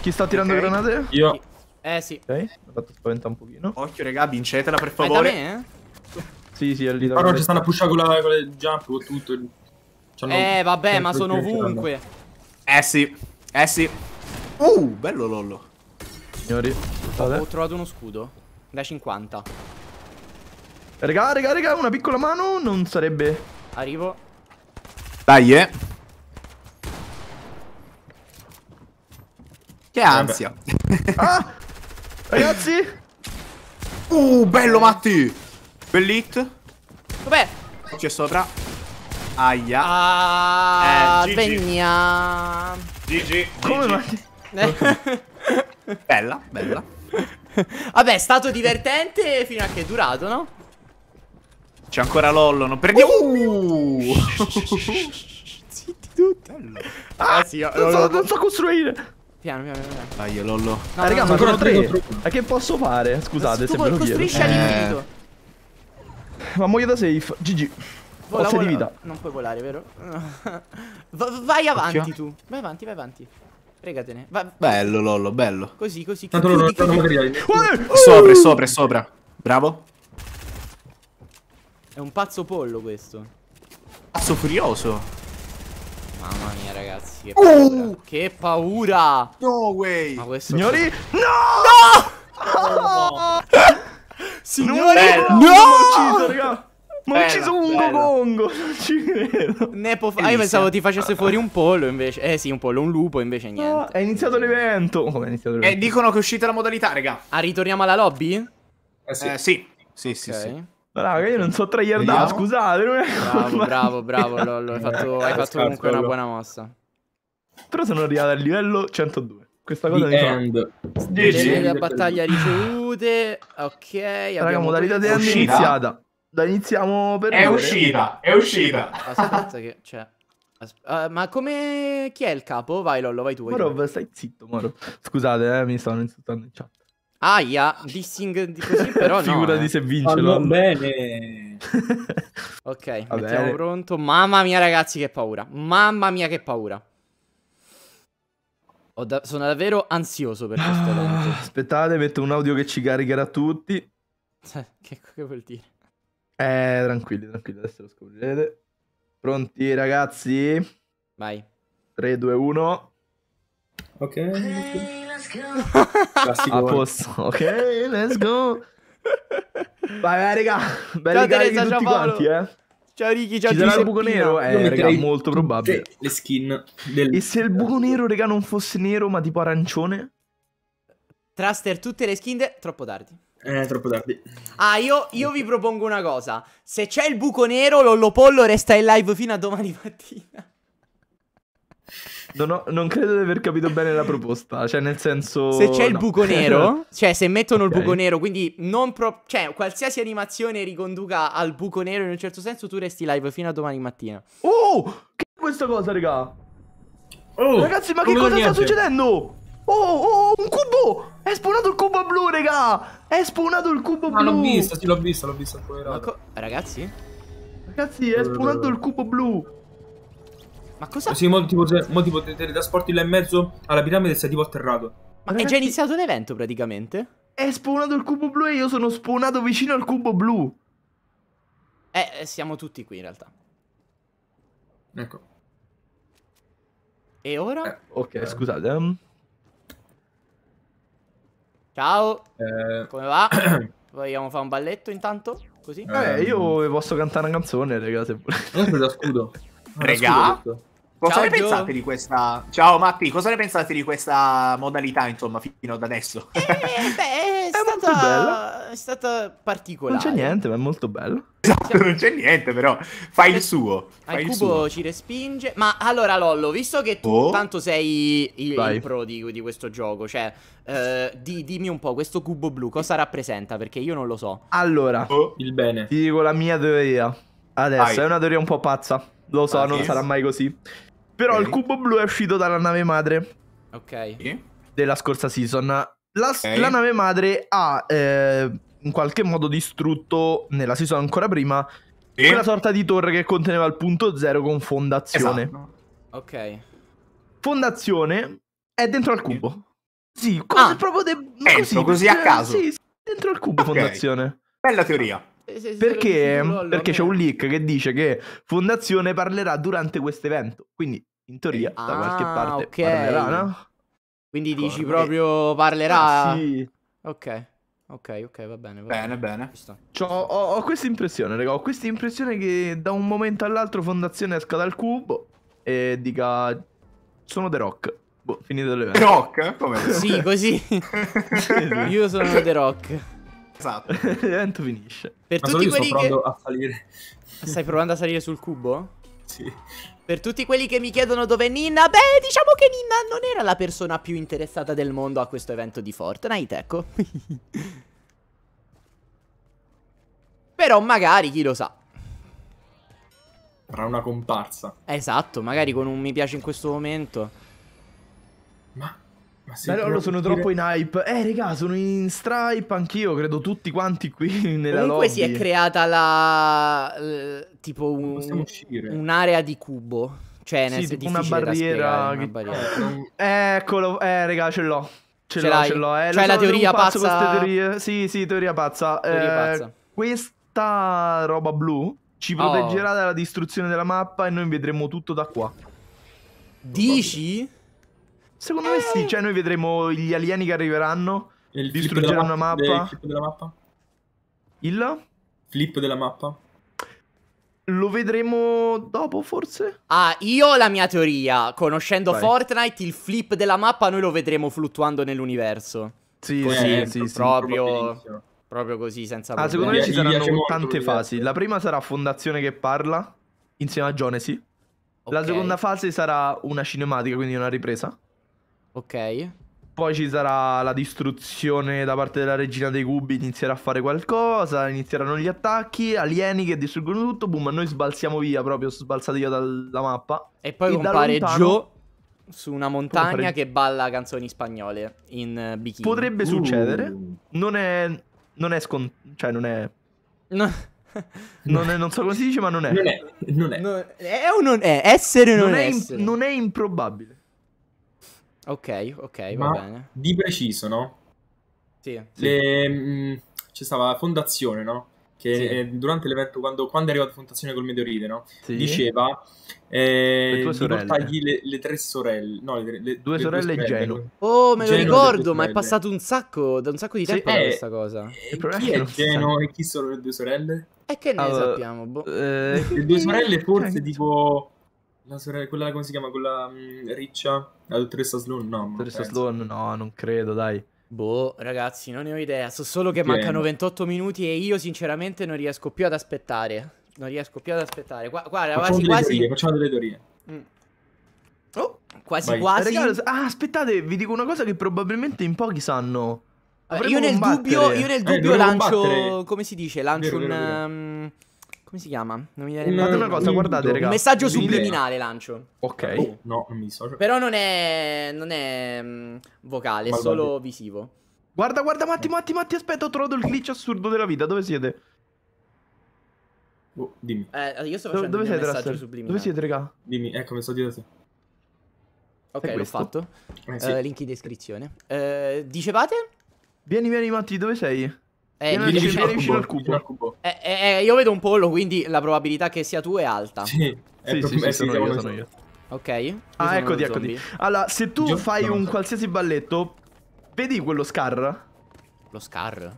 Chi sta tirando okay. granate? Io. Eh, sì. Ok, ho fatto spaventa un pochino. Occhio, raga, vincetela, per favore. È da me, eh? sì, sì, è lì Però ci stanno a pushare con, la, con le jump, con tutto. Eh, vabbè, ma sono ovunque. Eh sì, eh sì. Uh, bello Lollo. Signori, state. ho trovato uno scudo da 50. Raga, raga, raga, una piccola mano non sarebbe. Arrivo. Dai, eh. Che ansia. ah! [LAUGHS] Ragazzi! Uh, bello Matti! Bell'hit. Vabbè. C'è sopra. Aia. Ah, eh, svegna. GG. Come ma... [LAUGHS] bella, bella. Vabbè, è stato divertente fino a che è durato, no? C'è ancora Lollo, non perdiamo. Uh! uh! [LAUGHS] Zitti tutti. Ah, ah, sì, non, so, non so costruire. Piano, piano, piano. Dai, ah, Lollo. No, ah, raga, ma sono tre. Ma che posso fare? Scusate, se me lo chiedo. Tu costruisci eh... all'infinito. Ma muoio da safe. GG. Vola, vola. di vita. Non puoi volare, vero? [LAUGHS] vai avanti Occhio. tu. Vai avanti, vai avanti. Pregatene. Va bello, Lollo, bello. Così, così. Tanto loro non Sopra, sopra, sopra. Bravo. È un pazzo pollo questo. Pazzo furioso. Mamma mia, ragazzi, che oh! paura. Uh! Che paura. No way. Ma questo Signori? No! No! no! [LAUGHS] Signori, no! no! no! no! Ma ho ucciso un gogongo, [LAUGHS] non ci credo. Nepo fa- ah, io pensavo ti facesse fuori un pollo invece. Eh sì, un pollo, un lupo invece ah, niente. No, è iniziato l'evento. Oh, e eh, dicono che è uscita la modalità, raga. Ah, ritorniamo alla lobby? Eh sì. Eh, sì. Sì, okay. sì, Raga, io non so tryhardare, scusate. Non è bravo, bravo, bravo, Lollo. Hai fatto, hai fatto comunque una buona mossa. Però sono arrivato al livello 102. Questa cosa di end. Fa... battaglia ricevute. Ok, Raga, modalità di end iniziata. La iniziamo per... È uscita, è uscita. Aspetta che... Cioè... Uh, ma come... chi è il capo? Vai Lollo, vai tu. Vai Morov, tu. stai zitto, Moro. Scusate, eh, mi stanno insultando in chat. Aia, dissing di così [LAUGHS] però no. Figurati eh. se vince Fanno Lollo. bene. [LAUGHS] ok, Va mettiamo pronto. Mamma mia ragazzi che paura. Mamma mia che paura. Da sono davvero ansioso per questo evento. Ah, aspettate, metto un audio che ci caricherà tutti. [LAUGHS] che, che vuol dire? Eh, tranquilli, tranquilli, adesso lo scoprirete. Pronti ragazzi? Vai. 3, 2, 1. Ok. let's go. [LAUGHS] A posto. Ok, let's go. Vai, vai, raga. Belli carichi Teresa, tutti ciao quanti, eh. Ciao Ricky, ciao Ci sarà il buco nero? Eh, raga, è molto probabile. Le skin. Del... E se il buco nero, raga, non fosse nero ma tipo arancione? Traster tutte le skin, de... troppo tardi. Eh, troppo tardi. Ah, io, io, vi propongo una cosa. Se c'è il buco nero, l'Ollopollo resta in live fino a domani mattina. Non, ho, non, credo di aver capito bene la proposta. Cioè, nel senso. Se c'è il no. buco nero, [LAUGHS] cioè, se mettono okay. il buco nero, quindi non. Pro- cioè, qualsiasi animazione riconduca al buco nero in un certo senso, tu resti live fino a domani mattina. Oh, che è questa cosa, raga? Oh, Ragazzi, ma che cosa sta succedendo? Oh, oh, un cubo! È spawnato il cubo blu, raga! È spawnato il cubo ah, blu! Ma l'ho visto, sì, l'ho visto, l'ho visto. Ragazzi? Ragazzi, è spawnato il cubo blu! Ma cosa? Sì, molti, molti potete trasporti là in mezzo alla piramide e sei tipo atterrato. Ma Ragazzi... è già iniziato l'evento, praticamente? È spawnato il cubo blu e io sono spawnato vicino al cubo blu. Eh, eh siamo tutti qui in realtà. Ecco. E ora? Eh, ok, eh. scusate. Um... Ciao. Eh... Come va? [CLEARS THROAT] Vogliamo fare un balletto intanto? Così? Ehm. Eh, io posso cantare una canzone, ragazzi. se volete. da scudo. Ah, Regà? Cosa Ciao, ne Gio. pensate di questa... Ciao Matti, cosa ne pensate di questa modalità, insomma, fino ad adesso? Eh, beh, è, è stata... bella è stata particolare. Non c'è niente, ma è molto bello. Esatto, non c'è niente, però fai il suo. Fa Al il cubo suo. ci respinge. Ma allora, Lollo, visto che tu oh. tanto sei il, il pro di, di, questo gioco, cioè, eh, di, dimmi un po', questo cubo blu cosa rappresenta? Perché io non lo so. Allora, oh. il bene. Ti dico la mia teoria. Adesso Vai. è una teoria un po' pazza. Lo so, ah, non sarà mai così. Però okay. il cubo blu è uscito dalla nave madre. Ok. Della scorsa season la, okay. la nave madre ha eh, in qualche modo distrutto, nella season ancora prima, sì. quella sorta di torre che conteneva il punto zero con fondazione. Esatto. Ok. Fondazione è dentro al cubo. Sì, cose ah, proprio de- così, così a eh, caso. Sì, dentro al cubo okay. fondazione. Bella teoria. Perché, perché c'è un leak che dice che Fondazione parlerà durante questo evento. Quindi, in teoria, ah, da qualche parte okay. parlerà, no? Quindi Ancora, dici proprio eh, parlerà? Ah, sì. Ok. Ok, ok, va bene. Va bene, bene. bene. ho, ho questa impressione, raga. Ho questa impressione che da un momento all'altro Fondazione esca dal cubo e dica... Sono The Rock. Boh, finito l'evento. The Rock? Come? [LAUGHS] Sì, così. [LAUGHS] Io sono The Rock. Esatto. [LAUGHS] L'evento finisce. Per Ma tutti quelli sto provando che... a salire. Stai provando a salire sul cubo? Sì. Per tutti quelli che mi chiedono dove è Ninna, beh, diciamo che Ninna non era la persona più interessata del mondo a questo evento di Fortnite, ecco. Però magari, chi lo sa. Farà una comparsa. Esatto, magari con un mi piace in questo momento. Ma ma loro sono troppo in hype. Eh, regà, sono in stripe anch'io, credo tutti quanti qui [LAUGHS] nella Comunque lobby. si è creata la... tipo un... un'area di cubo. Cioè, nel sì, una barriera... Spiegare, che... una barriera. Eh, [LAUGHS] eccolo, eh, regà, ce l'ho. Ce, ce l'ho, ce l'ho. Eh, cioè, la teoria pazza. Sì, sì, teoria pazza. Eh, teoria eh, pazza. Questa roba blu ci oh. proteggerà oh. dalla distruzione della mappa e noi vedremo tutto da qua. Dici? Secondo me sì, cioè noi vedremo gli alieni che arriveranno, il distruggeranno una mappa. Il flip della mappa? Il? Flip della mappa? Lo vedremo dopo, forse? Ah, io ho la mia teoria. Conoscendo Vai. Fortnite, il flip della mappa noi lo vedremo fluttuando nell'universo. Sì, così, sì, sì, proprio, sì, proprio così, senza Ah, secondo me ci saranno tante fasi. La prima sarà Fondazione che parla, insieme a Jonesy. Okay. La seconda fase sarà una cinematica, quindi una ripresa. Ok. Poi ci sarà la distruzione da parte della regina dei cubi, inizierà a fare qualcosa, inizieranno gli attacchi, alieni che distruggono tutto, boom, noi sbalziamo via proprio, sbalzati io dalla mappa. E poi e compare lontano... Joe su una montagna compare... che balla canzoni spagnole in eh, bikini. Potrebbe uh. succedere, non è... non è scon... cioè non è... No. [LAUGHS] Non, è, non, so come si dice, ma non è. Non è. Non è. Non è o non è? Essere o non, non è? Essere. Imp- non è improbabile. Ok, ok, va bene. Di preciso, no? Sì. Le, mh, mm, c'è stata la fondazione, no? Che sì. durante l'evento, quando, quando è arrivata la fondazione col Meteorite, no? Sì. Diceva eh, di portargli le, le, tre sorelle, no, le, le due sorelle e Gelo. Oh, me lo Geno ricordo, ma è passato un sacco, da un sacco di tempo sì, eh, questa cosa. Eh, chi è Geno e chi sono le due sorelle? E che ne allora, sappiamo? Boh. Eh, le due sorelle forse cioè, tipo la sorella, quella come si chiama? Quella mh, mm, riccia? La dottoressa Sloan? No, dottoressa Sloan? No, non credo, dai. Boh, ragazzi, non ne ho idea. So solo che, che mancano 28 minuti e io, sinceramente, non riesco più ad aspettare. Non riesco più ad aspettare. Qua, guarda, facciamo quasi quasi. Teorie, facciamo delle teorie. Mm. Oh, quasi Vai. quasi. Eh, ragazzi, ah, aspettate, vi dico una cosa che probabilmente in pochi sanno. Eh, io nel, eh, dubbio, io nel, dubbio, io lancio. Combattere. Come si dice? Lancio vero, un. Vero, vero. Um come si chiama? Non mi viene mai. in una cosa, guardate, ragazzi. Un messaggio subliminale lancio. Ok. Oh, no, non mi dissocio. Però non è. Non è. Mm, vocale, è solo guarda. visivo. Guarda, guarda, Matti, Matti, Matti, aspetta, ho trovato il glitch assurdo della vita. Dove siete? Oh, dimmi. Eh, io sto facendo dove, dove siete, messaggio subliminale. Dove siete, raga? Dimmi, ecco, eh, mi sto dietro te. Ok, l'ho fatto. Eh, eh sì. uh, link in descrizione. Uh, dicevate? Vieni, vieni, Matti, dove sei? Eh, vieni vicino, viene vicino al cubo. Al cubo. Eh, eh, eh, io vedo un pollo, quindi la probabilità che sia tu è alta. Sì, è sì, sì, sì, sono io, sono io. Ok. Ah, eccoti, eccoti. Allora, se tu Gio fai un so. qualsiasi balletto, vedi quello scar? Lo scar?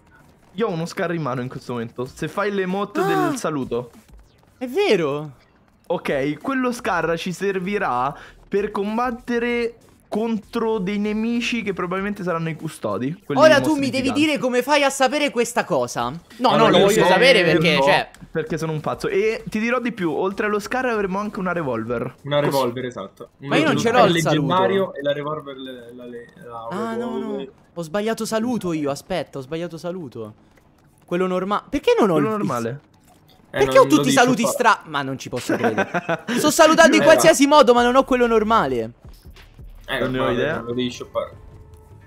Io ho uno scar in mano in questo momento. Se fai l'emote ah, del saluto. È vero. Ok, quello scar ci servirà per combattere contro dei nemici che probabilmente saranno i custodi. Ora tu mi devi dire come fai a sapere questa cosa. No, allora, no, lo voglio sapere perché, no, cioè... Perché sono un pazzo. E ti dirò di più, oltre allo scar avremo anche una revolver. Una revolver, esatto. Un Ma io non ce l'ho il leggendario e la revolver... La, la, la, ah, no, no. Ho sbagliato saluto io, aspetta, ho sbagliato saluto. Quello normale... Perché non ho Quello il... normale. Eh, Perché ho tutti i saluti stra... Ma non ci posso credere. [LAUGHS] Sto salutando in eh, qualsiasi modo, ma non ho quello normale. Eh, non ne ho idea. Lo devi shoppare.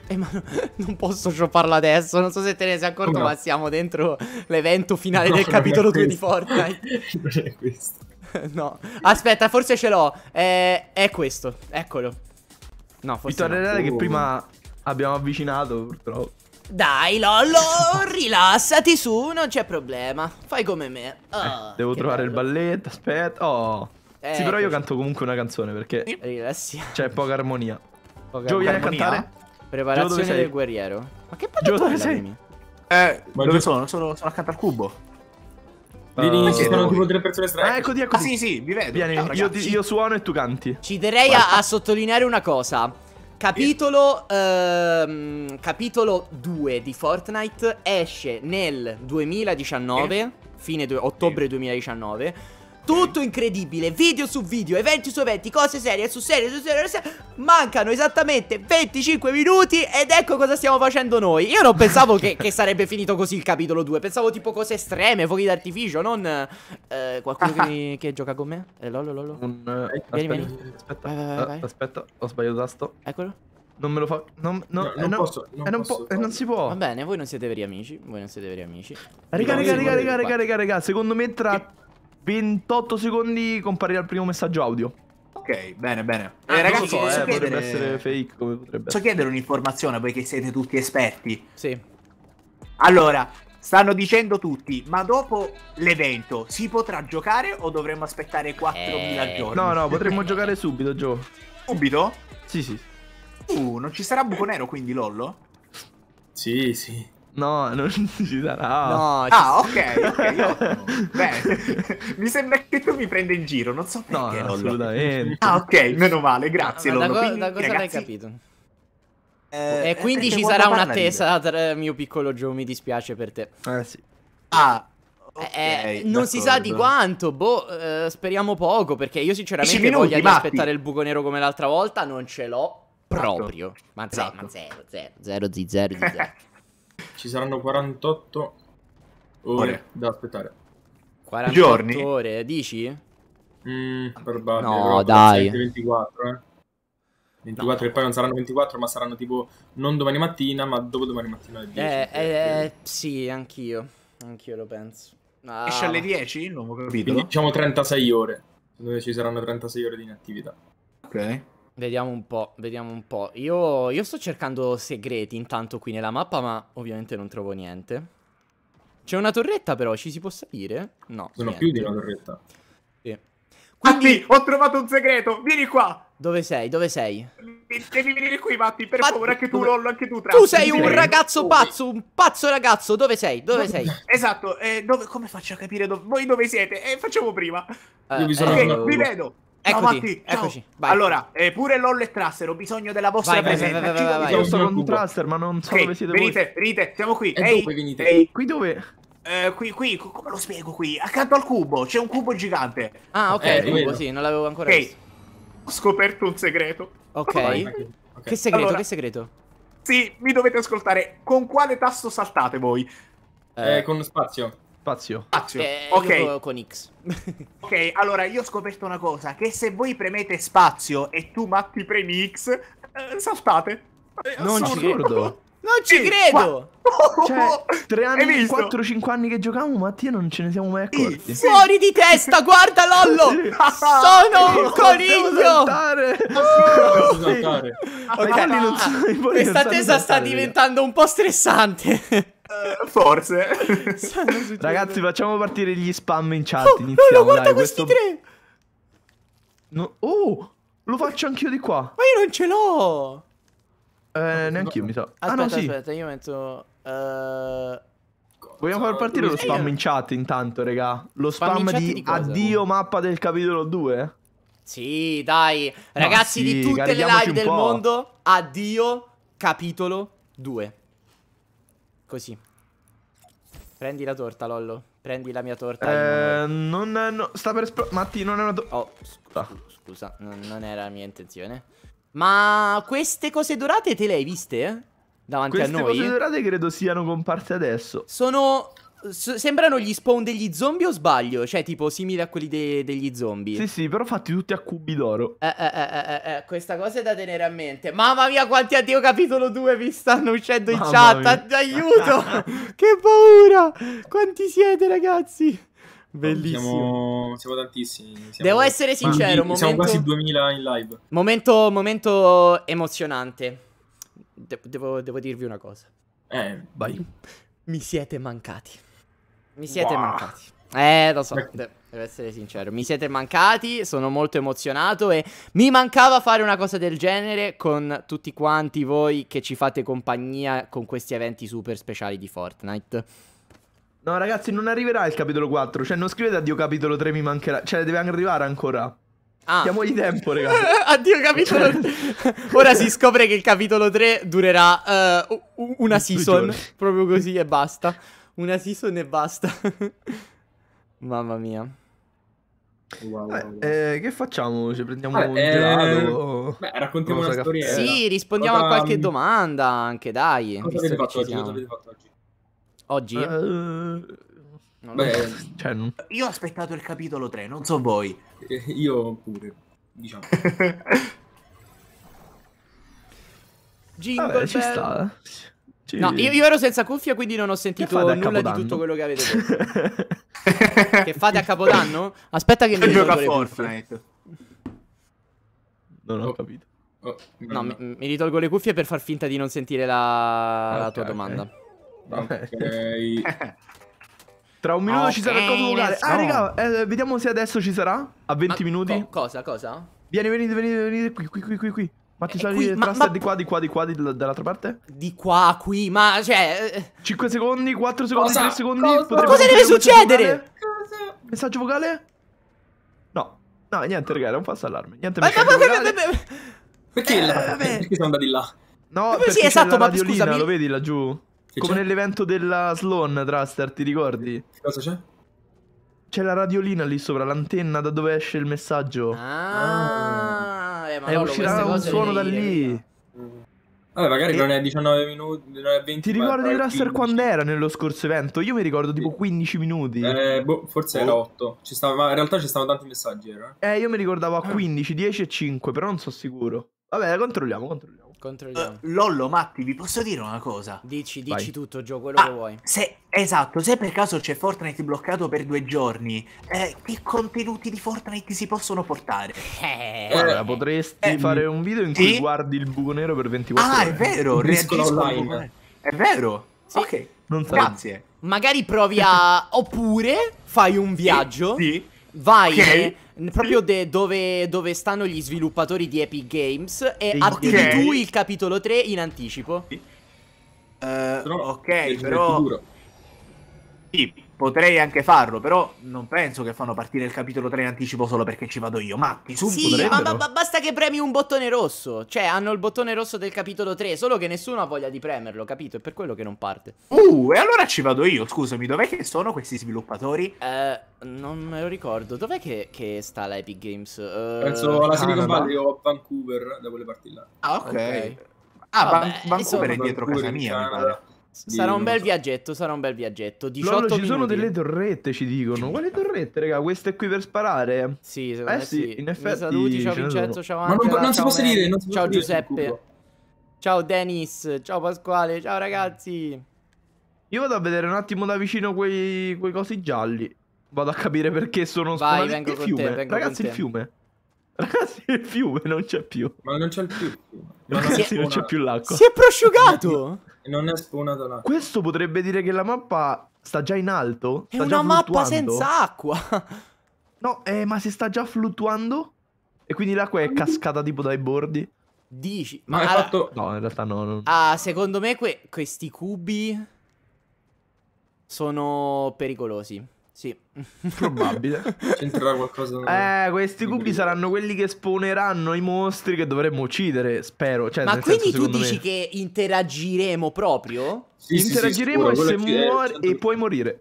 Eh, ma no, [LAUGHS] non posso shopparlo adesso. Non so se te ne sei accorto, no. ma siamo dentro l'evento finale no, del capitolo 2 di Fortnite. [LAUGHS] non è questo. [LAUGHS] no. Aspetta, forse ce l'ho. Eh, è questo. Eccolo. No, forse. Ritornerà no. che oh. prima abbiamo avvicinato, purtroppo. Dai, Lollo, rilassati su, non c'è problema. Fai come me. Oh, eh, devo trovare bello. il balletto, aspetta. Oh. Eh, sì, però io canto comunque una canzone perché Rilassia. Eh, eh, c'è poca armonia. Poca Gio, vieni a cantare. Preparazione del guerriero. Ma che palle Gio, dove sei? Mimi? Eh, Ma dove sono? sono? Sono accanto al cubo. Vieni, uh, ah, ci sono tipo delle persone strane. Ah, ecco di ecco Ah, sì, sì, vi vedo. Vieni, ah, io, io, suono e tu canti. Ci terei a, a sottolineare una cosa. Capitolo, ehm, capitolo 2 di Fortnite esce nel 2019, fine du- ottobre 2019. Tutto incredibile, video su video, eventi su eventi, cose serie su serie su serie, su serie. Mancano esattamente 25 minuti ed ecco cosa stiamo facendo noi. Io non pensavo che, che, sarebbe finito così il capitolo 2, pensavo tipo cose estreme, fuochi d'artificio, non eh, qualcuno che, che, gioca con me. Eh, lolo, lolo. Un, eh, vieni, aspetta, vieni. aspetta, vai, vai, vai, eh, aspetta, ho sbagliato tasto. Eccolo. Non me lo fa. Non, no, no, eh, non, posso, non, eh, non, posso, po eh, non, si può. Va bene, voi non siete veri amici. Voi non siete veri amici. Raga, raga, raga, raga, raga, raga, raga. Secondo me tra 28 secondi comparirà il primo messaggio audio. Ok, bene, bene. Ah, eh, ragazzi, so, eh, chiedere... potrebbe essere fake come potrebbe. So chiedere un'informazione perché siete tutti esperti. Sì. Allora, stanno dicendo tutti, ma dopo l'evento si potrà giocare o dovremmo aspettare 4.000 eh... giorni? No, no, potremmo giocare subito, Gio. Subito? Sì, sì. Uh, non ci sarà buco nero quindi, Lollo? Sì, sì. No, non [LAUGHS] ci sarà. No, ci ah, ok. okay io... [LAUGHS] Beh, [LAUGHS] mi sembra che tu mi prenda in giro, non so perché. No, assolutamente. Ah, ok, meno male, grazie. Ma da, co- quindi, da cosa ragazzi... l'hai capito? Eh, e eh, quindi eh, ci eh, sarà un'attesa, tra, mio piccolo Joe, mi dispiace per te. Eh sì. Ah, Okay, eh, non si sa di quanto, boh, eh, speriamo poco, perché io sinceramente minuti, voglia di aspettare il buco nero come l'altra volta non ce l'ho esatto. proprio. Ma, esatto. zero, zero, zero, zero, zero, zero. Ci saranno 48 ore, ore. da aspettare. 48 ore, dici? Mm, probabile, no, dai. 24, eh. 24 e poi non saranno 24, ma saranno tipo non domani mattina, ma dopo domani mattina alle Eh, eh, eh sì, anch'io. Anch'io lo penso. Ah. Esce alle 10 il ho capito. diciamo 36 ore. Dove ci saranno 36 ore di inattività. Ok. Vediamo un po', vediamo un po'. Io, io sto cercando segreti intanto qui nella mappa, ma ovviamente non trovo niente. C'è una torretta però, ci si può salire? No, Sono niente. più di una torretta. Sì. Quindi... Matti, ho trovato un segreto, vieni qua! Dove sei? Dove sei? Devi venire qui, Matti, per Matti, favore, anche tu, Lollo, anche tu, Tratti. Tu sei un ragazzo pazzo, un pazzo ragazzo, dove sei? Dove sei? Esatto, eh, dove, come faccio a capire dove, voi dove siete? Eh, facciamo prima. Eh, eh ok, vi vedo. Eccoti, ciao, eccoci. Vai. Allora, eh, pure LOL e Traster, ho bisogno della vostra vai, presenza. Vai, vai, vai, vai, vai. Io sono un Traster, ma non so okay, dove siete venite, voi. Venite, siamo qui. E ehi, dove venite? Ehi. Qui dove? Eh, qui, qui, come lo spiego qui? Accanto al cubo, c'è un cubo gigante. Ah, ok, eh, cubo, sì, non l'avevo ancora okay. visto. Ho scoperto un segreto. Ok. Vai, okay. Che segreto, allora, che segreto? Sì, mi dovete ascoltare. Con quale tasto saltate voi? Eh, con spazio. Spazio. Pazio. Eh, ok. Con X. [LAUGHS] ok, allora io ho scoperto una cosa, che se voi premete spazio e tu Matti premi X, eh, saltate. Eh, non ci credo. Non ci credo! Qua... [LAUGHS] Cioè, 3 anni, 4-5 anni che giocavamo, Mattia, non ce ne siamo mai accorti. Sì. Fuori di testa, guarda Lollo! Sono un coniglio! Oh, sì. Okay. Okay. Ah, questa tesa sta diventando un po' stressante. Eh, forse. [LAUGHS] Ragazzi, facciamo partire gli spam in chat. Oh, Iniziamo, no, guarda dai, questi questo... tre. No... Oh, lo faccio anch'io di qua. Ma io non ce l'ho. Eh, neanche io mi sa. So. Ah, aspetta, ah, no, sì. aspetta, io metto... Uh... Vogliamo far partire lo spam in chat intanto, raga. Lo spam, spam di, di cosa, addio come? mappa del capitolo 2. Sì, dai. Ragazzi sì, di tutte le live del mondo, addio capitolo 2. Così. Prendi la torta, Lollo. Prendi la mia torta. Eh, non è, no, sta per esplodere. Matti, non è una torta. Oh, oh, scusa, scusa non, non, era la mia intenzione. Ma queste cose dorate te le hai viste? Eh? Davanti queste a noi? Queste cose dorate credo siano comparse adesso. Sono s- sembrano gli spawn degli zombie o sbaglio? Cioè, tipo, simili a quelli de- degli zombie. Sì, sì, però fatti tutti a cubi d'oro. Eh, eh, eh, eh, eh, questa cosa è da tenere a mente. Mamma mia, quanti addio capitolo 2 vi stanno uscendo in Mamma chat. Mia. Aiuto! che paura! Quanti siete, ragazzi? Bellissimo. Siamo, siamo tantissimi. Siamo Devo essere sincero. Bambini, momento... Siamo quasi 2000 in live. Momento, momento emozionante. De- devo, devo dirvi una cosa. Eh, vai. Mi siete mancati. Mi siete wow. mancati. Eh, lo so, devo essere sincero. Mi siete mancati, sono molto emozionato e mi mancava fare una cosa del genere con tutti quanti voi che ci fate compagnia con questi eventi super speciali di Fortnite. No, ragazzi, non arriverà il capitolo 4. Cioè, non scrivete addio capitolo 3, mi mancherà. Cioè, deve arrivare ancora. Ah. Diamogli tempo, ragazzi. [LAUGHS] addio capitolo 3. [LAUGHS] Ora si scopre che il capitolo 3 durerà uh, una season. Proprio così e basta. Una season e basta. [LAUGHS] Mamma mia. Wow, Beh, wow. Eh, che facciamo? Ci prendiamo Vabbè, un gelato? Eh, beh, raccontiamo una storia. Sì, rispondiamo cosa... a qualche domanda anche, dai. Cosa avete fatto, oggi? Cosa avete fatto oggi? Oggi? Uh... Beh, cioè, non... Io ho aspettato il capitolo 3, non so voi. Eh, io pure, diciamo. [LAUGHS] Jingle Vabbè, ci sta. Ci... No, io, io, ero senza cuffia, quindi non ho sentito nulla di tutto quello che avete detto. [LAUGHS] che fate a Capodanno? Aspetta che mi gioca [LAUGHS] Fortnite. Non ho oh. capito. Oh, no, mi, mi, ritolgo le cuffie per far finta di non sentire la, ah, okay, la tua domanda. Okay. ok. [LAUGHS] Tra un minuto okay, ah, ci sarà il coso vocale. Ah, raga, eh, vediamo se adesso ci sarà. A 20 Ma, minuti. Co cosa, cosa? Vieni, venite, venite, venite qui, qui, qui, qui. qui. Ma ti sali di ma... di qua, di qua, di qua, di, dall'altra parte? Di qua, qui, ma cioè... 5 eh, secondi, 4 secondi, cosa? 3 secondi... Cosa, cosa deve succedere? Cosa? Messaggio vocale? No, no, niente raga, era un falso allarme. Niente ma, messaggio ma, ma, vocale. Ma, ma, ma, perché, eh, là? perché sono andati là? No, esatto, ma perché sì, esatto, ma scusami. lo vedi laggiù? Che Come nell'evento della Sloan, Truster, ti ricordi? Che cosa c'è? C'è la radiolina lì sopra, l'antenna da dove esce il messaggio. Ah... ah. Vabbè, ma eh, no, uscirà un suono da lì. Mm. Vabbè, magari e... non è 19 minuti, non è 20 Ti ricordi di Raster quando era nello scorso evento? Io mi ricordo tipo 15 minuti. Eh, boh, forse oh. era 8. Boh. Ci stava, ma in realtà ci stavano tanti messaggi, era. Eh, io mi ricordavo a 15, 10 e 5, però non so sicuro. Vabbè, controlliamo, controlliamo. Controlliamo. Uh, eh, Lollo, Matti, vi posso dire una cosa? Dici, dici Vai. tutto, Gio, quello ah, che vuoi. Se, esatto, se per caso c'è Fortnite bloccato per due giorni, eh, che contenuti di Fortnite si possono portare? Eh, allora, eh, potresti eh, fare un video in cui sì? guardi il buco nero per 24 ah, ore. Ah, è vero, reagisco online. È vero. Sì. Ok, non grazie. Magari provi a... oppure fai un viaggio. Sì. Vai, okay proprio de- dove, dove, stanno gli sviluppatori di Epic Games e attivi tu il capitolo 3 in anticipo. Sì. Uh, ok, però... Sì, Potrei anche farlo, però non penso che fanno partire il capitolo 3 in anticipo solo perché ci vado io. Matti, subito. Sì, dovrebbero. ma basta che premi un bottone rosso. Cioè, hanno il bottone rosso del capitolo 3, solo che nessuno ha voglia di premerlo, capito? È per quello che non parte. Uh, e allora ci vado io. Scusami, dov'è che sono questi sviluppatori? Eh, non me lo ricordo. Dov'è che, che sta l'Epic Games? Uh, penso alla Silicon Valley o a Vancouver, da quelle parti là. Ah, ok. okay. Ah, Vabbè, Vancouver è dietro Vancouver, casa mia, mi pare. Sarà un bel viaggetto, sarà un bel viaggetto. 18 Lolo, ci minuti. sono delle torrette, ci dicono. Quali torrette, raga? Queste qui per sparare? Sì, secondo eh, me sì. In effetti, saluti, ciao Vincenzo, ciao Angela, Ma non, non si può dire, non si Ciao Giuseppe. Ciao Denis, ciao Pasquale, ciao ragazzi. Io vado a vedere un attimo da vicino quei, quei cosi gialli. Vado a capire perché sono sparati. Vai, vengo il con fiume. Te, vengo ragazzi, con il te. fiume. [LAUGHS] Ragazzi, il fiume non c'è più. Ma non c'è il fiume. ragazzi, non c'è più l'acqua. Si è prosciugato. [LAUGHS] Non è spawnato l'acqua. Questo potrebbe dire che la mappa sta già in alto? È una mappa senza acqua! No, eh, ma si sta già fluttuando? E quindi l'acqua è cascata tipo dai bordi? Dici? Ma, ma alla... fatto... No, in realtà no. no. Ah, secondo me que questi cubi sono pericolosi. Sì. Probabile. [LAUGHS] C'entrerà qualcosa. Eh, questi cubi saranno quelli che spawneranno i mostri che dovremmo uccidere, spero. Cioè, Ma quindi senso, tu dici me... che interagiremo proprio? Sì, interagiremo sì, sì, e, muori... Certo. e puoi morire.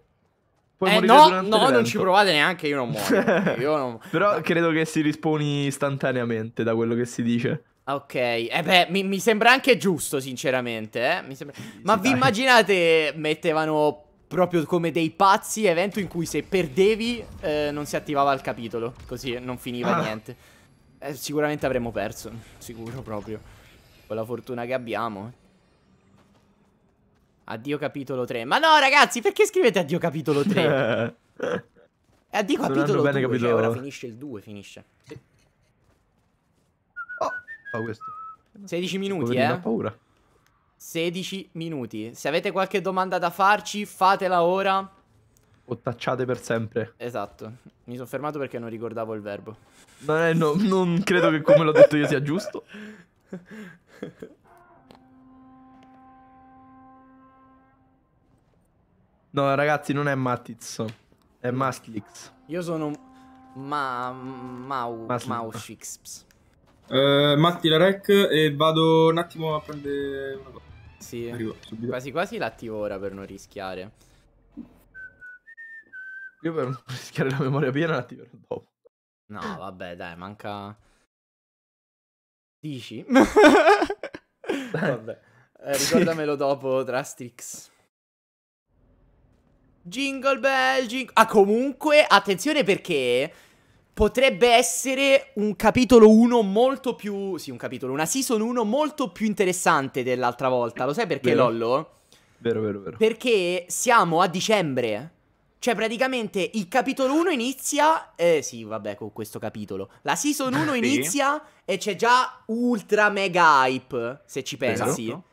Puoi eh, morire no, no non ci provate neanche, io non muoio. [LAUGHS] io non... Però credo che si risponi istantaneamente da quello che si dice. Ok, eh beh, mi, mi, sembra anche giusto, sinceramente. Eh? Sembra... Ma vi immaginate mettevano proprio come dei pazzi evento in cui se perdevi eh, non si attivava il capitolo, così non finiva ah. niente. Eh, sicuramente avremmo perso, sicuro proprio, con la fortuna che abbiamo. Addio capitolo 3. Ma no ragazzi, perché scrivete addio capitolo 3? [LAUGHS] addio capitolo 2, cioè, capitolo. Cioè, ora finisce il 2, finisce. Sì. Oh, fa questo. 16 minuti, eh. Ho paura. 16 minuti. Se avete qualche domanda da farci, fatela ora. O tacciate per sempre. Esatto. Mi sono fermato perché non ricordavo il verbo. No, no non credo che come l'ho detto io sia giusto. No, ragazzi, non è Matiz. È Mastlix. Io sono ma Mau Maushix. Uh, eh, Matti la rec e vado un attimo a prendere una cosa. Sì. Arrivo Quasi quasi l'attivo ora per non rischiare. Io per non [LAUGHS] rischiare la memoria piena l'attiverò dopo. No, [LAUGHS] vabbè, dai, manca... Dici? [LAUGHS] vabbè. Eh, ricordamelo dopo, Drastrix. Jingle bell, jingle... Ah, comunque, attenzione perché potrebbe essere un capitolo 1 molto più... Sì, un capitolo, una season 1 molto più interessante dell'altra volta. Lo sai perché, vero. Lollo? Vero, vero, vero. Perché siamo a dicembre. Cioè, praticamente il capitolo 1 inizia. Eh, sì, vabbè, con questo capitolo. La season 1 sì. inizia e c'è già ultra mega hype. Se ci pensi. Esatto.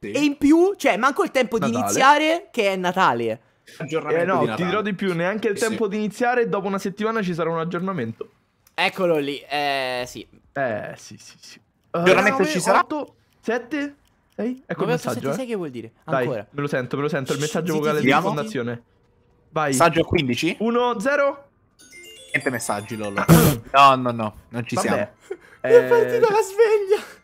Sì. E in più, cioè, manco il tempo Natale. di iniziare, che è Natale aggiornamento. Eh no, ti dirò di più, neanche il sì, tempo sì. di iniziare, dopo una settimana ci sarà un aggiornamento. Eccolo lì, eh sì. Eh sì, sì, sì. Eh, aggiornamento ci sarà? 8, 7, 6, ecco 9, il messaggio. 7, eh. che vuol dire? Dai, me lo sento, me lo sento, il messaggio vocale della fondazione. Vai. Messaggio 15? 1, 0. Niente messaggi, Lolo. [COUGHS] no, no, no, non ci Vabbè. siamo. è eh, partita la sveglia.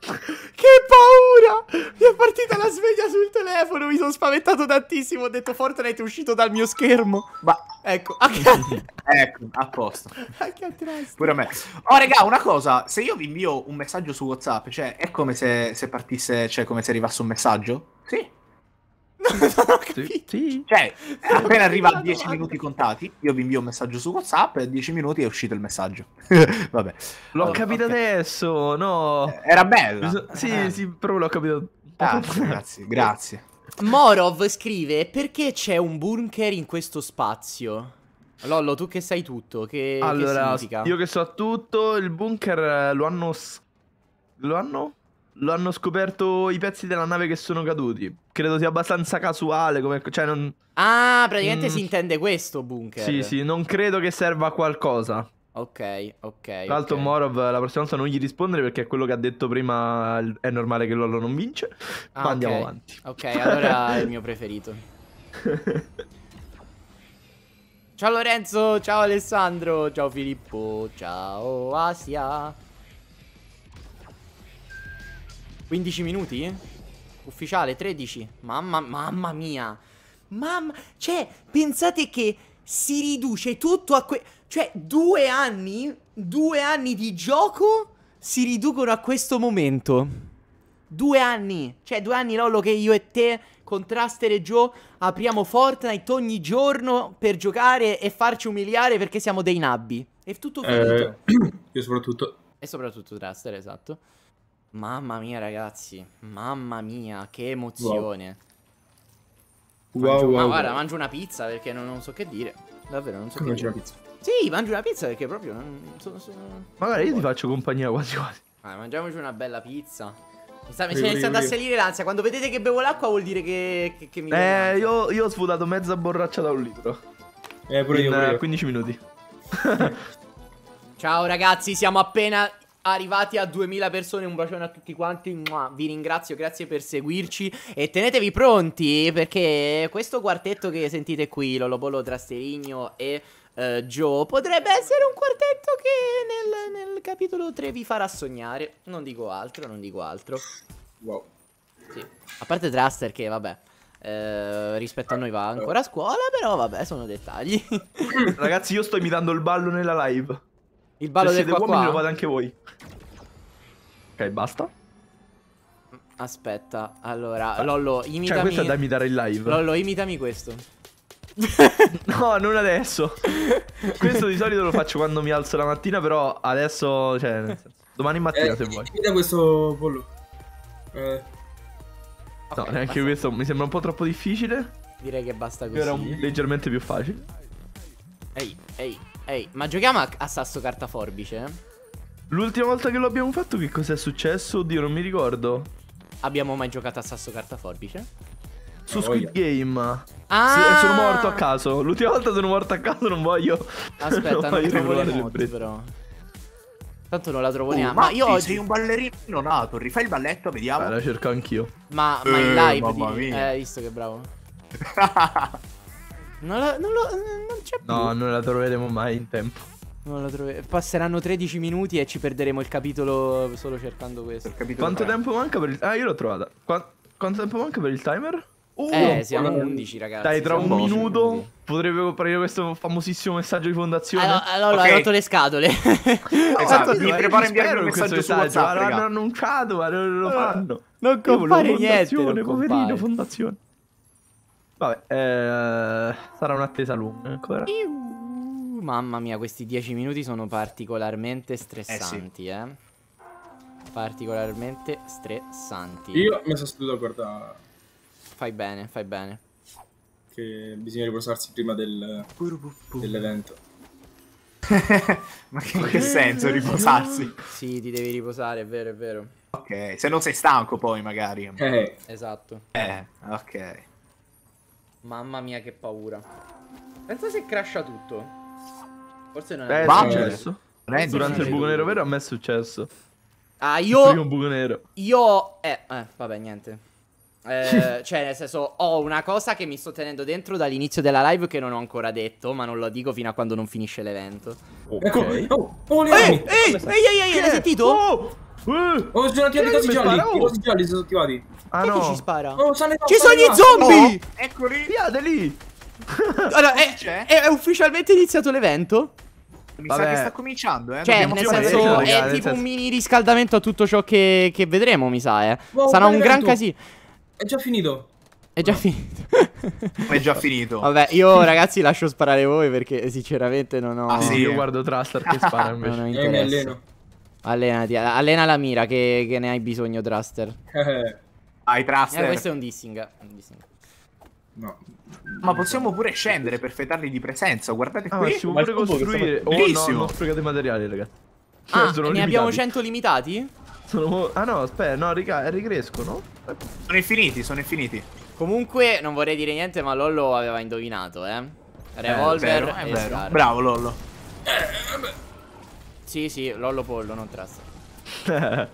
Che paura! Mi è partita la sveglia sul telefono, mi sono spaventato tantissimo, ho detto Fortnite è uscito dal mio schermo. Ma ecco, a [LAUGHS] ecco, a posto. A Pure a me. Oh raga, una cosa, se io vi invio un messaggio su WhatsApp, cioè è come se, se partisse, cioè come se arrivasse un messaggio? Sì. [LAUGHS] non ho capito. Sì. Cioè, appena arriva a 10 minuti contati, io vi invio un messaggio su WhatsApp e a 10 minuti è uscito il messaggio. [LAUGHS] Vabbè. L'ho allora, capito okay. adesso, no. Eh, era bello. So... Sì, eh. sì, però l'ho capito. Ah, grazie, grazie. Morov scrive, perché c'è un bunker in questo spazio? Lollo, tu che sai tutto, che, allora, che significa? Io che so tutto, il bunker eh, lo hanno... Lo hanno lo hanno scoperto i pezzi della nave che sono caduti. Credo sia abbastanza casuale. Come, cioè non... Ah, praticamente mm. si intende questo bunker. Sì, sì, non credo che serva a qualcosa. Ok, ok. Tra l'altro, okay. Morov la prossima volta non gli rispondere perché è quello che ha detto prima. È normale che Lollo non vince. Ah, ma okay. andiamo avanti. Ok, allora è [LAUGHS] il mio preferito. ciao Lorenzo, ciao Alessandro, ciao Filippo, ciao Asia. 15 minuti? Ufficiale 13. Mamma, mamma mia. Mamma, cioè, pensate che si riduce tutto a que... Cioè, due anni, due anni di gioco si riducono a questo momento. Due anni, cioè due anni Lollo che io e te con Traster e Joe apriamo Fortnite ogni giorno per giocare e farci umiliare perché siamo dei nabbi. E tutto finito. Eh, io [CLEARS THROAT] soprattutto. E soprattutto Traster, esatto. Mamma mia ragazzi, mamma mia, che emozione. Wow, mangio, wow, ma wow, guarda, wow. mangio una pizza perché non, non, so che dire. Davvero, non so Come che dire. Pizza? Sì, mangio una pizza perché proprio non... Sono, sono... Ma guarda, io ti faccio compagnia quasi quasi. Allora, ah, mangiamoci una bella pizza. Mi sta, iniziando a salire l'ansia. Quando vedete che bevo l'acqua vuol dire che, che, che mi... Eh, io, io, ho sfudato mezza borraccia da un litro. Eh, pure In, eh, io, pure 15 io. minuti. [LAUGHS] [LAUGHS] Ciao ragazzi, siamo appena arrivati a 2000 persone, un bacione a tutti quanti, Mua, vi ringrazio, grazie per seguirci e tenetevi pronti perché questo quartetto che sentite qui, Lolobolo, Trasterigno e uh, Joe, potrebbe essere un quartetto che nel, nel, capitolo 3 vi farà sognare, non dico altro, non dico altro. Wow. Sì. A parte Traster che vabbè. Eh, rispetto a noi va ancora a scuola, però vabbè, sono dettagli. [LAUGHS] Ragazzi, io sto imitando il ballo nella live. Il ballo Se del siete qua uomini lo fate anche voi. Ok, basta. Aspetta, allora, Lollo, cioè, imitami... Cioè, questo è da imitare in live. Lollo, imitami questo. [LAUGHS] no, non adesso. questo di solito lo faccio quando mi alzo la mattina, però adesso, cioè, domani mattina eh, se vuoi. Imita questo pollo. Eh. Okay, no, neanche questo mi sembra un po' troppo difficile. Direi che basta così. Era leggermente più facile. Ehi, ehi. Ehi, ma giochiamo a, a sasso carta forbice? L'ultima volta che lo abbiamo fatto che cos'è successo? Oddio, non mi ricordo. Abbiamo mai giocato a sasso carta forbice? Su oh, Squid yeah. Game. Ah! sono morto a caso. L'ultima volta sono morto a caso, non voglio... Aspetta, [LAUGHS] non, non voglio trovo le emote, però. Tanto non la trovo oh, neanche. Ma io oggi... sei un ballerino nato, rifai il balletto, vediamo. Eh, la cerco anch'io. Ma, ma in eh, live, eh, Hai visto che bravo? [LAUGHS] Non, la, non, lo, mm, non c'è più. No, non la troveremo mai in tempo. Non la troveremo. Passeranno 13 minuti e ci perderemo il capitolo solo cercando questo. Quanto tre. tempo manca per il. Ah, io l'ho trovata. Qua... Quanto tempo manca per il timer? Oh, eh, siamo 11 ragazzi. Dai, tra un minuto quindi. potrebbe apparire questo famosissimo messaggio di fondazione. Allora, allora okay. ha rotto le scatole. [LAUGHS] esatto, mi esatto, preparo in inviare un messaggio, messaggio su WhatsApp. L'hanno annunciato, ma non lo fanno. Non compare niente. non poverino, fondazione. Vabbè, eh, sarà un'attesa lunga ancora. Iu, mamma mia, questi dieci minuti sono particolarmente stressanti, eh. Sì. eh. Particolarmente stressanti. Io mi sono seduto a guardare. Fai bene, fai bene. Che bisogna riposarsi prima del, dell'evento. [LAUGHS] Ma che, in che senso riposarsi? sì, ti devi riposare, è vero, è vero. Ok, se non sei stanco poi magari. Eh. Esatto. Eh, ok. Mamma mia che paura. Pensa se crasha tutto. Forse non è eh, successo. È Durante il buco nero vero a me è successo. Ah, io... Il primo buco nero. Io... Eh, eh vabbè, niente. Eh, [LAUGHS] cioè, nel senso, ho una cosa che mi sto tenendo dentro dall'inizio della live che non ho ancora detto, ma non lo dico fino a quando non finisce l'evento. Ok. Ecco, oh, oh, eh, eh, ehi, ehi, ehi, ehi, l'hai sentito? Oh! Uh, oh, sono attivati cosi gialli. I cosi oh! gialli sono attivati. Ah, no. ci spara? Oh, sono ci sono gli zombie. Oh, eccoli. Piate lì. [LAUGHS] allora, è, è, è, ufficialmente iniziato l'evento. Mi Vabbè. sa che sta cominciando, eh. Cioè, nel senso, vedere, è tipo senso. un mini riscaldamento a tutto ciò che, che vedremo, mi sa, eh. Wow, Sarà un gran casino. È già finito. È già finito. è già finito. [LAUGHS] Vabbè, io ragazzi lascio sparare voi perché sinceramente non ho... Ah sì, io guardo Trastar che [LAUGHS] spara invece. Non ho eh, interesse. Allenati, allena la mira che, che ne hai bisogno, Truster. [LAUGHS] Hai Truster. Eh, questo è un dissing. Eh, un dissing. No. Ma possiamo pure scendere per fetarli di presenza. Guardate ah, qui. Ma si può pure costruire. Oh, Bellissimo. no, non sprecate materiale, ragazzi. Ah, cioè, ah, ne limitati. abbiamo 100 limitati? Sono... Ah no, aspetta, no, riga... ricrescono. Sono infiniti, sono infiniti. Comunque, non vorrei dire niente, ma Lollo aveva indovinato, eh. eh Revolver eh, è vero, è vero. Bravo, Lollo. Eh, vabbè. Sì, sì, Lollo Pollo, non Trust. [LAUGHS]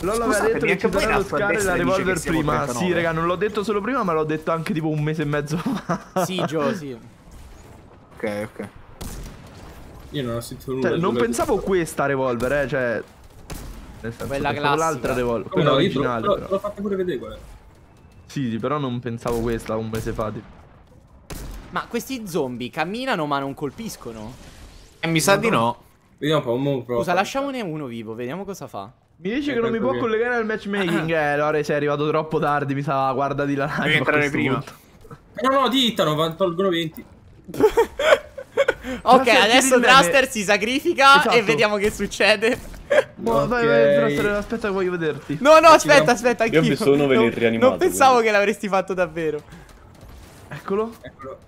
Lollo aveva detto che ci sarà lo scale da revolver prima. Sì, raga, non l'ho detto solo prima, ma l'ho detto anche tipo un mese e mezzo fa. sì, Gio, sì. Ok, ok. Io non ho sentito nulla. Cioè, non pensavo questa revolver, eh, cioè... Senso, quella classica. L'altra revolver, quella no, originale. L'ho fatta pure vedere quella. Sì, sì, però non pensavo questa un mese fa, tipo. Ma questi zombie camminano ma non colpiscono? Eh, mi sa di no. Vediamo un po', un monopro. Scusa, lasciamone uno vivo, vediamo cosa fa. Mi dice che non mi può che... collegare al matchmaking. Ah, ah. Eh, Lore, sei arrivato troppo tardi, mi sa, guarda di là. Devi [LAUGHS] entrare prima. No, no, dittano, tolgono 20. [LAUGHS] ok, adesso Draster si sacrifica esatto. e vediamo che succede. [LAUGHS] Okay. Boh, vai, vai, Draster, aspetta, voglio vederti. No, no, aspetta, aspetta. Io mi sono non, rianimato. Non pensavo quindi. che l'avresti fatto davvero. Eccolo. Eccolo.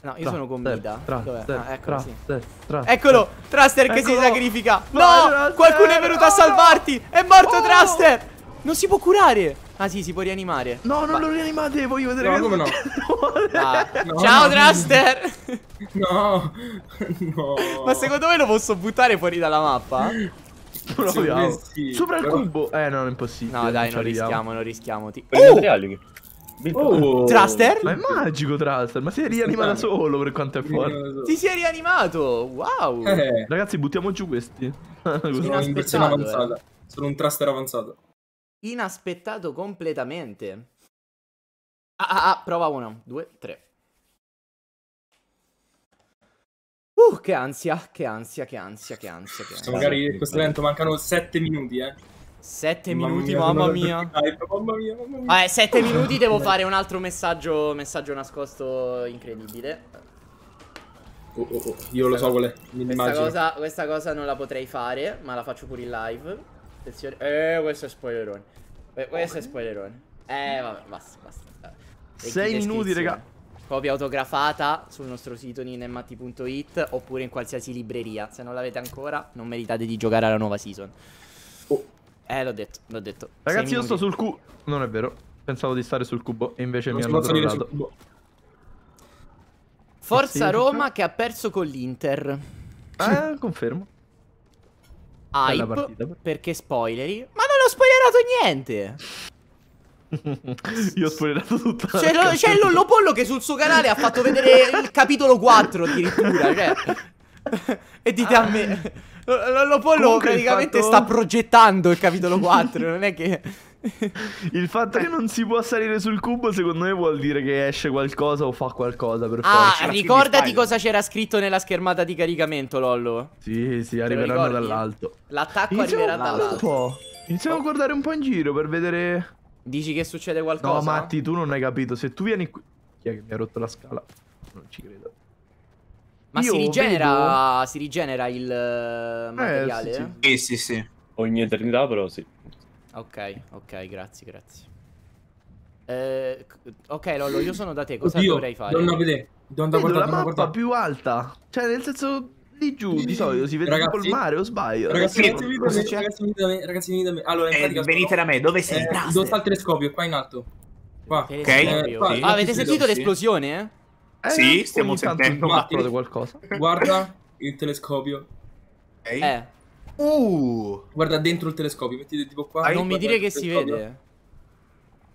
No, io tra, sono con Mida. Tra, Tra, ah, eccolo, sì. Eccolo, Traster che eccolo. si sacrifica. No, no qualcuno è venuto oh, a salvarti. È morto oh. Traster. Non si può curare. Ah sì, si può rianimare. No, non lo rianimate, voglio vedere. No, come no? Ah. [LAUGHS] no Ciao no. Traster. No. [LAUGHS] no. Ma secondo me lo posso buttare fuori dalla mappa? [LAUGHS] Sì, sì. Sopra il Però... cubo. Eh, no, è impossibile. No, dai, non, non rischiamo, non rischiamo. Ti... Oh! Oh, Traster? Ma è magico Traster, ma si rianima da solo per quanto è forte. Si, si è rianimato, wow. Eh. Ragazzi, buttiamo giù questi. [LAUGHS] Sono un'inversione eh. avanzata. Eh. Sono un Traster avanzato. Inaspettato completamente. Ah, ah, ah, prova uno, due, tre. Uh, che ansia, che ansia, che ansia, che ansia. Che ansia. Magari questo evento mancano sette minuti, eh. 7 minuti, mia, mamma, mia. Live, mamma mia. Mamma mia, Vabbè, sette minuti devo fare un altro messaggio, messaggio nascosto incredibile. Oh, oh, oh. Io lo so qual è, questa cosa, questa cosa non la potrei fare, ma la faccio pure in live. Attenzione. Eh, questo è spoilerone. Eh, questo okay. è spoilerone. Eh, vabbè, basta, basta. 6 minuti, raga. Copia autografata sul nostro sito ninematti.it oppure in qualsiasi libreria. Se non l'avete ancora, non meritate di giocare alla nuova season. Oh. Eh, l'ho detto, l'ho detto. Ragazzi, io sto sul cubo. Non è vero. Pensavo di stare sul cubo e invece non mi hanno trovato. Forza sì, Roma che ha perso con l'Inter. Ah, eh, confermo. Hype partita, perché spoileri. Ma non ho spoilerato niente. [LAUGHS] Io ho spoilerato tutto. C'è, l'Ollopollo che sul suo canale ha fatto vedere il capitolo 4 addirittura. Cioè. [LAUGHS] [LAUGHS] e dite ah. a me. Ah. lo praticamente fatto... sta progettando il capitolo 4, non è che... [LAUGHS] il fatto che non si può salire sul cubo secondo me vuol dire che esce qualcosa o fa qualcosa per ah, forza. ricordati cosa c'era scritto nella schermata di caricamento, Lollo. Sì, sì, arriveranno dall'alto. L'attacco Iniziamo... arriverà dall'alto. Iniziamo oh. a guardare un po' in giro per vedere... Dici che succede qualcosa? No, Matti, tu non hai capito. Se tu vieni qui... Chi è che mi ha rotto la scala? Non ci credo. Ma si rigenera, vedo... si rigenera, il eh, eh, materiale? Eh, sì, sì. sì, sì, Ogni eternità però sì. Ok, ok, grazie, grazie. Eh, ok, Lollo, io sono da te, cosa Oddio, dovrei fare? Non la vedere. Devo andare la mappa più alta. Cioè, nel senso di giù di solito si vede col mare o sbaglio ragazzi, ragazzi, venite, ragazzi, venite, da me, ragazzi venite da me allora, eh, pratica, venite da me dove sei? Eh, dove sta il telescopio qua in alto qua. ok eh, qua, sì. ah, avete sentito sì. l'esplosione eh? Eh, sì, stiamo sentendo un qualcosa. Guarda il telescopio. Okay. Eh. Uh. Guarda dentro il telescopio, mettiti tipo qua. Ah, non mi dire che si vede.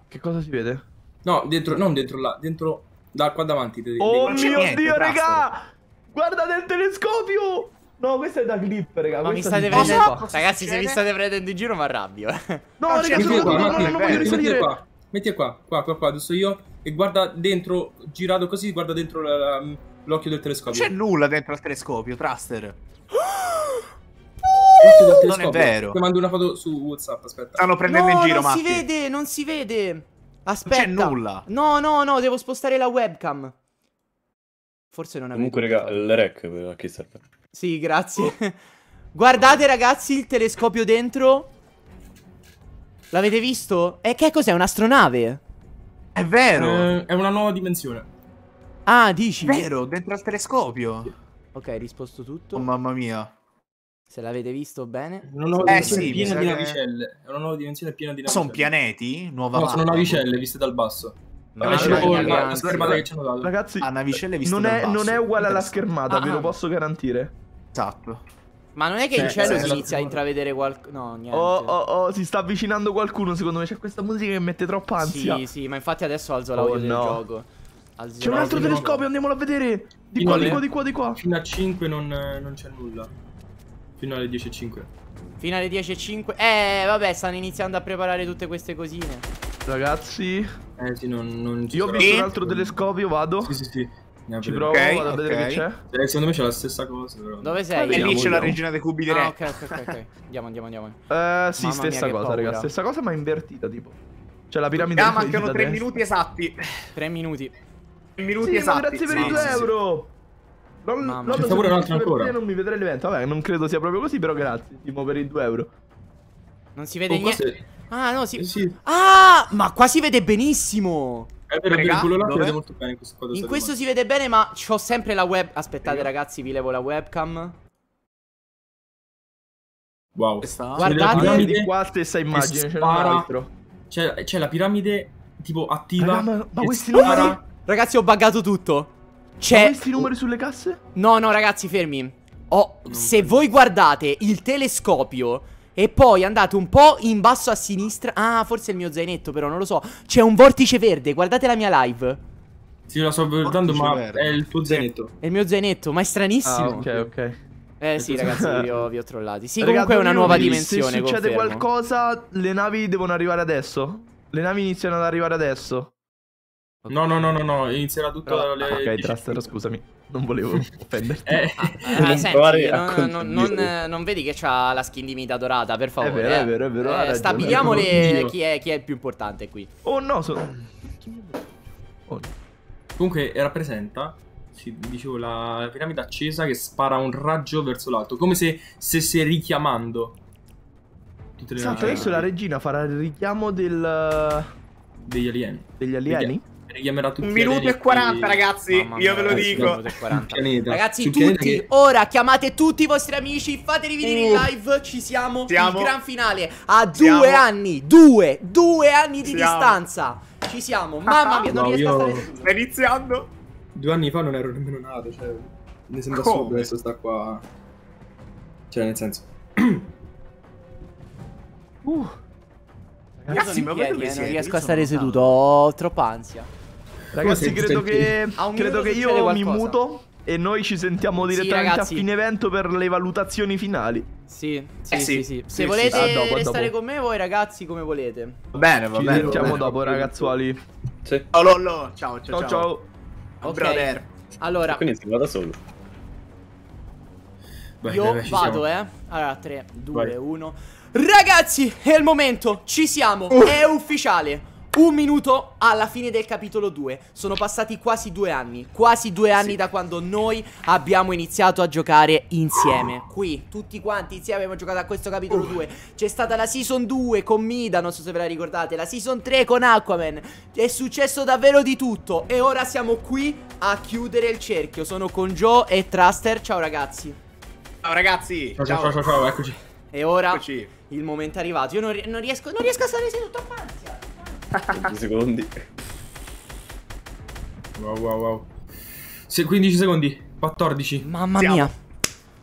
Che cosa si vede? No, dentro, non dentro là, dentro da qua davanti. Te, oh mio niente, dio, raga! Guarda nel telescopio! No, questa è da clip, raga. Ma mi state prendendo. Cosa Ragazzi, se mi state prendendo in giro mi arrabbio. No, no [LAUGHS] cioè, raga, sono qua, qua, no, no, no, metti qua. Metti qua, qua, qua, qua, giusto io e guarda dentro, girato così, guarda dentro la, la, mm, l'occhio del telescopio. c'è nulla dentro al telescopio, Traster. Uh, non è vero. Ti mando una foto su WhatsApp, aspetta. Stanno prendendo no, in giro, ma. Non Matti. si vede, non si vede. Aspetta. Non c'è nulla. No, no, no, devo spostare la webcam. Forse non è Comunque, raga, il rec a chi serve? Sì, grazie. Guardate, ragazzi, il telescopio dentro. L'avete visto? E eh, che cos'è? Un'astronave? È vero! Eh, è una nuova dimensione. Ah, dici? Vero, dentro al telescopio. Ok, risposto tutto. Oh, mamma mia. Se l'avete visto bene. È una nuova eh, dimensione sì, piena di navicelle. È una nuova dimensione piena di navicelle. Sono pianeti? Nuova no, sono navicelle viste dal basso. Ma la schermata, schermata che ci hanno dato. Ragazzi, a ah, navicelle viste non dal è, basso. Non è uguale alla schermata, ah, ve lo ah. posso garantire. Esatto. Ma non è che cioè, in cielo eh, si eh, inizia a intravedere qualcuno? No, niente. Oh, oh, oh, si sta avvicinando qualcuno. Secondo me c'è questa musica che mette troppa ansia. Sì, sì, ma infatti adesso alzo l'audio oh, del no. gioco. C'è un altro telescopio, andiamolo a vedere. Di qua, di qua, di qua, di qua. Fino a 5 non, non c'è nulla. Fino alle 10.05. Fino alle 10.05. Eh, vabbè, stanno iniziando a preparare tutte queste cosine. Ragazzi. Eh sì, non, non Io ho visto un altro telescopio, vado. Sì, sì, sì. Ci provo, okay, vado a vedere che c'è. Eh, secondo me c'è la stessa cosa. Però. Dove sei? E lì c'è la regina dei cubi di re. Ah, ok, ok, ok. andiamo, andiamo, andiamo. Uh, sì, Mamma stessa mia, cosa, raga. Stessa cosa, ma invertita, tipo. C'è cioè, la piramide. Ah, mancano tre minuti esatti. Tre minuti. 3 minuti sì, esatti. Grazie per i 2 euro. Non, Mamma non, pure un'altra ancora. non mi vedrei l'evento. Vabbè, non credo sia proprio così, però grazie. Timo per i 2 euro. Non si vede niente. Ah, no, si. Eh, ah, ma qua si vede benissimo. È vero, Raga, quello là si vede molto bene in questo quadro. In questo si vede bene, ma ho sempre la web. Aspettate, Raga. ragazzi, vi levo la webcam. Wow. Questa... Cioè, guardate piramide qua stessa immagine, c'è un C'è la piramide tipo attiva. Raga, ma, ma questi spara... numeri? Ragazzi, ho buggato tutto. C'è questi numeri sulle casse? No, no, ragazzi, fermi. Oh, se voi guardate il telescopio e poi andate un po' in basso a sinistra Ah, forse è il mio zainetto però, non lo so C'è un vortice verde, guardate la mia live Sì, la sto guardando ma verde. è il tuo zainetto È il mio zainetto, ma è stranissimo ah, ok, ok eh sì ragazzi, vi ho, vi ho trollati Sì, Ragazzi, comunque è una nuova dimensione Se succede confermo. qualcosa, le navi devono arrivare adesso Le navi iniziano ad arrivare adesso No, no, no, no, no, inizierà tutto no. dalle... Ah, ok, Traster, scusami non volevo [LAUGHS] offenderti. Eh, eh, [LAUGHS] senti, non, non, non, non, vedi che c'ha la skin di Mida dorata, per favore. È vero, è eh. vero, è vero. Eh, stabiliamo chi, è, chi, è, il più importante qui. Oh no, sono... Oh. Comunque rappresenta, sì, dicevo, la piramide accesa che spara un raggio verso l'alto, come se stesse richiamando. Tutte adesso la regina farà il richiamo del... Degli alieni. Degli alieni? Degli richiamerà tutti. Un minuto e 40, ragazzi. Mamma io ve lo dico. Ragazzi, tutti, ora chiamate tutti i vostri amici. Fateli venire in uh. live. Ci siamo. Siamo. Il gran finale. A due anni. Due. Due anni di distanza. Ci siamo. Mamma mia, non no, riesco io... a stare. Sta iniziando. Due anni fa non ero nemmeno nato. Cioè, mi sembra Come? assurdo adesso sta qua. Cioè, nel senso. uh. Ragazzi, ma piedi, eh, non riesco a stare seduto, ho troppa ansia. Ragazzi, credo che, credo che io mi muto e noi ci sentiamo direttamente sì, a fine evento per le valutazioni finali. Sì, sì, eh sì. sì, sì. Se volete ah, dopo, restare dopo. con me voi ragazzi come volete. Va bene, va bene. Ci sentiamo dopo ragazzuoli. Sì. Oh, lo, lo. Ciao, ciao, ciao. ciao. Okay. Brother. Allora. Quindi si va da solo. Vai, Io vai, vado, siamo. eh. Allora, 3, 2, 1. Ragazzi, è il momento. Ci siamo. Uh. È ufficiale. Un minuto alla fine del capitolo 2 Sono passati quasi due anni Quasi due anni sì. da quando noi abbiamo iniziato a giocare insieme Qui, tutti quanti insieme abbiamo giocato a questo capitolo 2 C'è stata la season 2 con Mida, non so se ve la ricordate La season 3 con Aquaman È successo davvero di tutto E ora siamo qui a chiudere il cerchio Sono con Joe e Truster Ciao ragazzi Ciao ragazzi Ciao ciao ciao, ciao, ciao, ciao eccoci E ora eccoci. il momento è arrivato Io non, non, riesco, non riesco a stare seduto a panzia 15 secondi. Wow, wow, wow. Se 15 secondi, 14. Mamma Siamo. mia.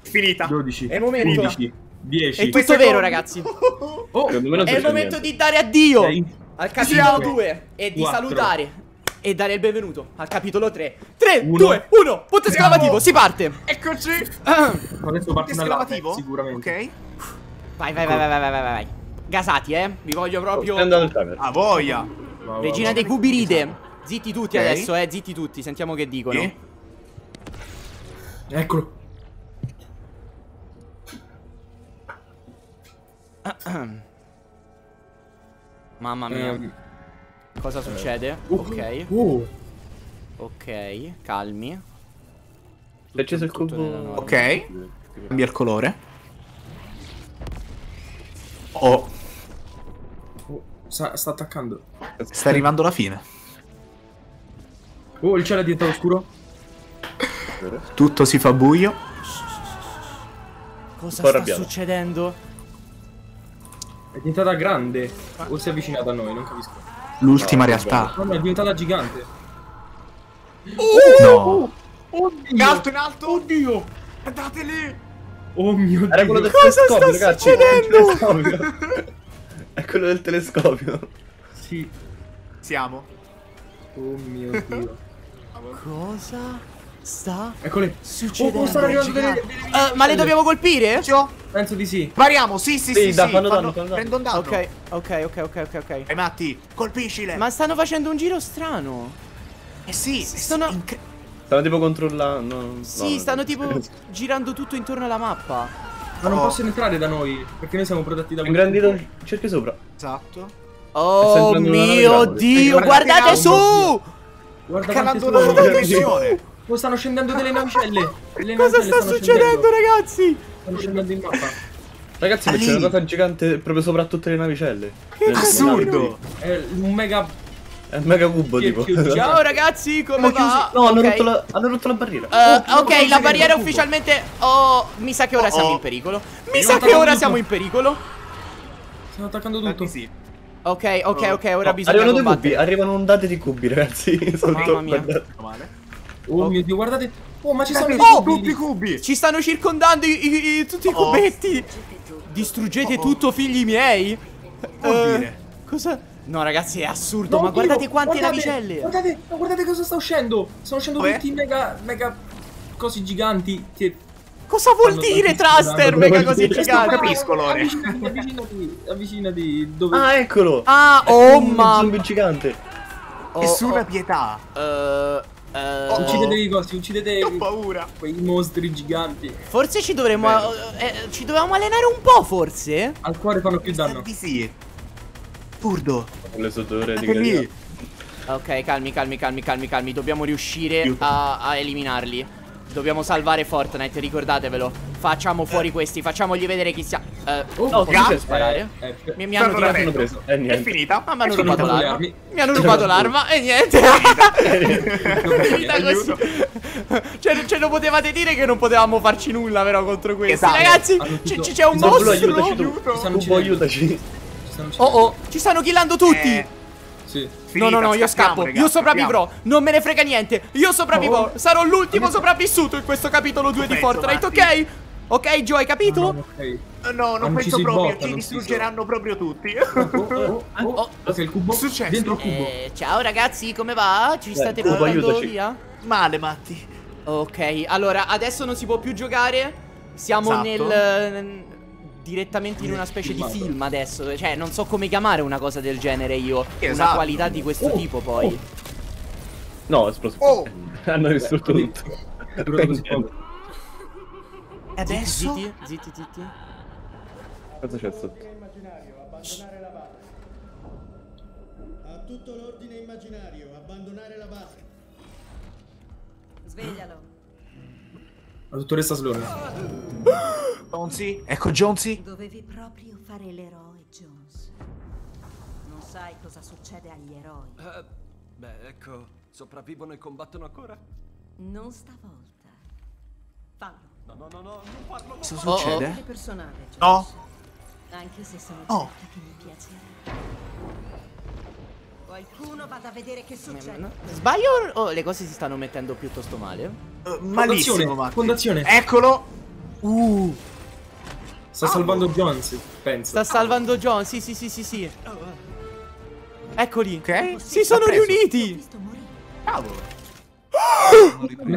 Finita. 12. È il momento. 15. 10. È tutto secondi. vero, ragazzi. Oh, è il momento [LAUGHS] oh. niente. di dare addio 6, al capitolo 2 e di 4, salutare e dare il benvenuto al capitolo 3. 3, 1, 2, 1. Punto esclamativo, si parte. Eccoci. Ah. Adesso parte esclamativo. Sicuramente. Ok. Vai, vai, vai, vai, vai, vai, vai. Gasati, eh. Vi voglio proprio... A voglia. Va, Regina va, dei ride. Zitti tutti okay. adesso, eh. Zitti tutti. Sentiamo che dicono. Sì. Eccolo. [CLEARS THROAT] Mamma mia. Eh. Cosa ehm. succede? Uh, ok. Uh. Ok, calmi. Tutto, acceso il cubo. Ok. Cambia il colore. Oh. Sta, sta attaccando. Sta arrivando la fine. Oh, il cielo è diventato scuro. Tutto si fa buio. Cosa sta arrabbiato. succedendo? È diventata grande. O si è avvicinata a noi, non capisco. L'ultima no, realtà. No, è diventata gigante. Oh, no. Oddio. In alto, in alto. Oddio. Guardate lì. Oh mio Era dio. Era quello del Cosa sta succedendo? È quello del telescopio. Sì. Siamo. Oh mio dio. Cosa sta Eccole. succedendo? Oh, oh stanno arrivando delle, delle uh, ma le dobbiamo colpire? Cio? Oh, penso di sì. Pariamo, sì, sì, sì. Sì, da, sì. Fanno, fanno, fanno, Prendo un danno. Ok, ok, ok, ok, ok. okay. Matti, colpiscile. Ma stanno facendo un giro strano. Eh sì, S sono... Stanno tipo controllando. sì, no, stanno tipo [LAUGHS] girando tutto intorno alla mappa. Ma non oh. possono entrare da noi, perché noi siamo protetti da... Ingrandito, cerchi sopra. Esatto. Oh mio dio, eh, guardate su! Guarda calando una rotazione! Oh, stanno scendendo delle navicelle! Le Cosa sta succedendo, ragazzi? Stanno scendendo in mappa. Ragazzi, c'è una nota gigante proprio sopra tutte le navicelle. Che eh, assurdo! È un mega è un mega cubo tipo. Ciao [LAUGHS] ragazzi, come va? No, hanno, okay. rotto la, hanno, rotto la, barriera. Uh, oh, ok, la barriera ufficialmente. Oh, mi sa che ora oh, oh. siamo in pericolo. Mi Io sa che ora tutto. siamo in pericolo. Stanno attaccando ah, tutto. sì. Ok, ok, oh. ok, ora no, bisogna. Arrivano dei cubi, arrivano ondate di cubi, ragazzi. [LAUGHS] Sotto, Mamma mia. Oh, oh mio dio, guardate. Oh, ma ci eh, sono oh, tutti i cubi. Ci stanno circondando i, i, i, tutti i cubetti. Distruggete tutto, figli miei. Che vuol dire? Cosa? No ragazzi è assurdo no, ma guardate io, quante guardate, navicelle Guardate guardate cosa sta uscendo Stanno uscendo Beh. tutti mega mega cosi giganti che Cosa vuol dire Traster? mega cosi cioè, giganti. Non capisco Lore. Avvicinati, avvicinati, dove... Ah, eccolo. Ah, oh un mamma. Un gigante. Nessuna oh, oh. pietà. Uh, eh, uh, eh. oh, uccidetevi così, uccidete Ho paura. Quei mostri giganti. Forse ci dovremmo eh, ci dovevamo allenare un po' forse? Al cuore fanno più danno. Sì, sì. Furdo. l'esodore di lì. Ok, calmi, calmi, calmi, calmi, calmi. Dobbiamo riuscire a, a eliminarli. Dobbiamo salvare Fortnite, ricordatevelo. Facciamo fuori eh. questi, facciamogli vedere chi sia. Uh, oh, oh sparare. Eh, eh, mi, mi hanno tirato preso. Eh, è finita. Ah, mi hanno rubato l'arma. Mi hanno rubato l'arma e niente. È finita [LAUGHS] così. Cioè, cioè, non potevate dire che non potevamo farci nulla, però, contro questi. Esatto. Ragazzi, c'è un mostro. Aiutaci Aiutaci. Oh oh, ci stanno killando tutti. Eh. Sì. no, no, no, io scappo. io sopravvivrò. Non me ne frega niente. Io sopravvivrò. Oh. Sarò l'ultimo sopravvissuto in questo capitolo 2 di Fortnite, ok? Ok, Joe, hai capito? No, no, okay. Eh, no non, non penso ci proprio, botta, ci distruggeranno proprio tutti. Oh, oh, oh, oh. [LAUGHS] oh. oh il cubo Successo. dentro il cubo. Eh, ciao ragazzi, come va? Ci Beh, state cubo, via? Male, Matti. Ok, allora, adesso non si può più giocare. Siamo esatto. nel direttamente in una specie di film adesso. Cioè, non so come chiamare una cosa del genere io. Esatto. Una qualità di questo oh, tipo poi. Oh. No, esploso. Oh. [LAUGHS] Hanno distrutto Beh, tutto. tutto. E [LAUGHS] adesso? Zitti, zitti, zitti. Cosa c'è sotto? Abbandonare A tutto l'ordine immaginario, abbandonare la base. Sveglialo. La dottoressa Sloan. Jonesy? Ecco Jonesy. Dovevi proprio fare l'eroe, Jones. Non sai cosa succede agli eroi. Uh, beh, ecco, sopravvivono e combattono ancora? Non stavolta. Fallo. No, no, no, no, non parlo. Cosa no. succede? Oh, Personale, no. Anche se sono oh. che mi piacerà. Qualcuno vada a vedere che succede. No. Sbaglio o le cose si stanno mettendo piuttosto male? Uh, malissimo, Fondazione, fondazione. Eccolo. Uh. Sta ah, salvando oh. Jones, penso. Sta salvando John, sì, sì, sì, sì, sì. Eccoli. Okay. Si sono riuniti. Cavolo.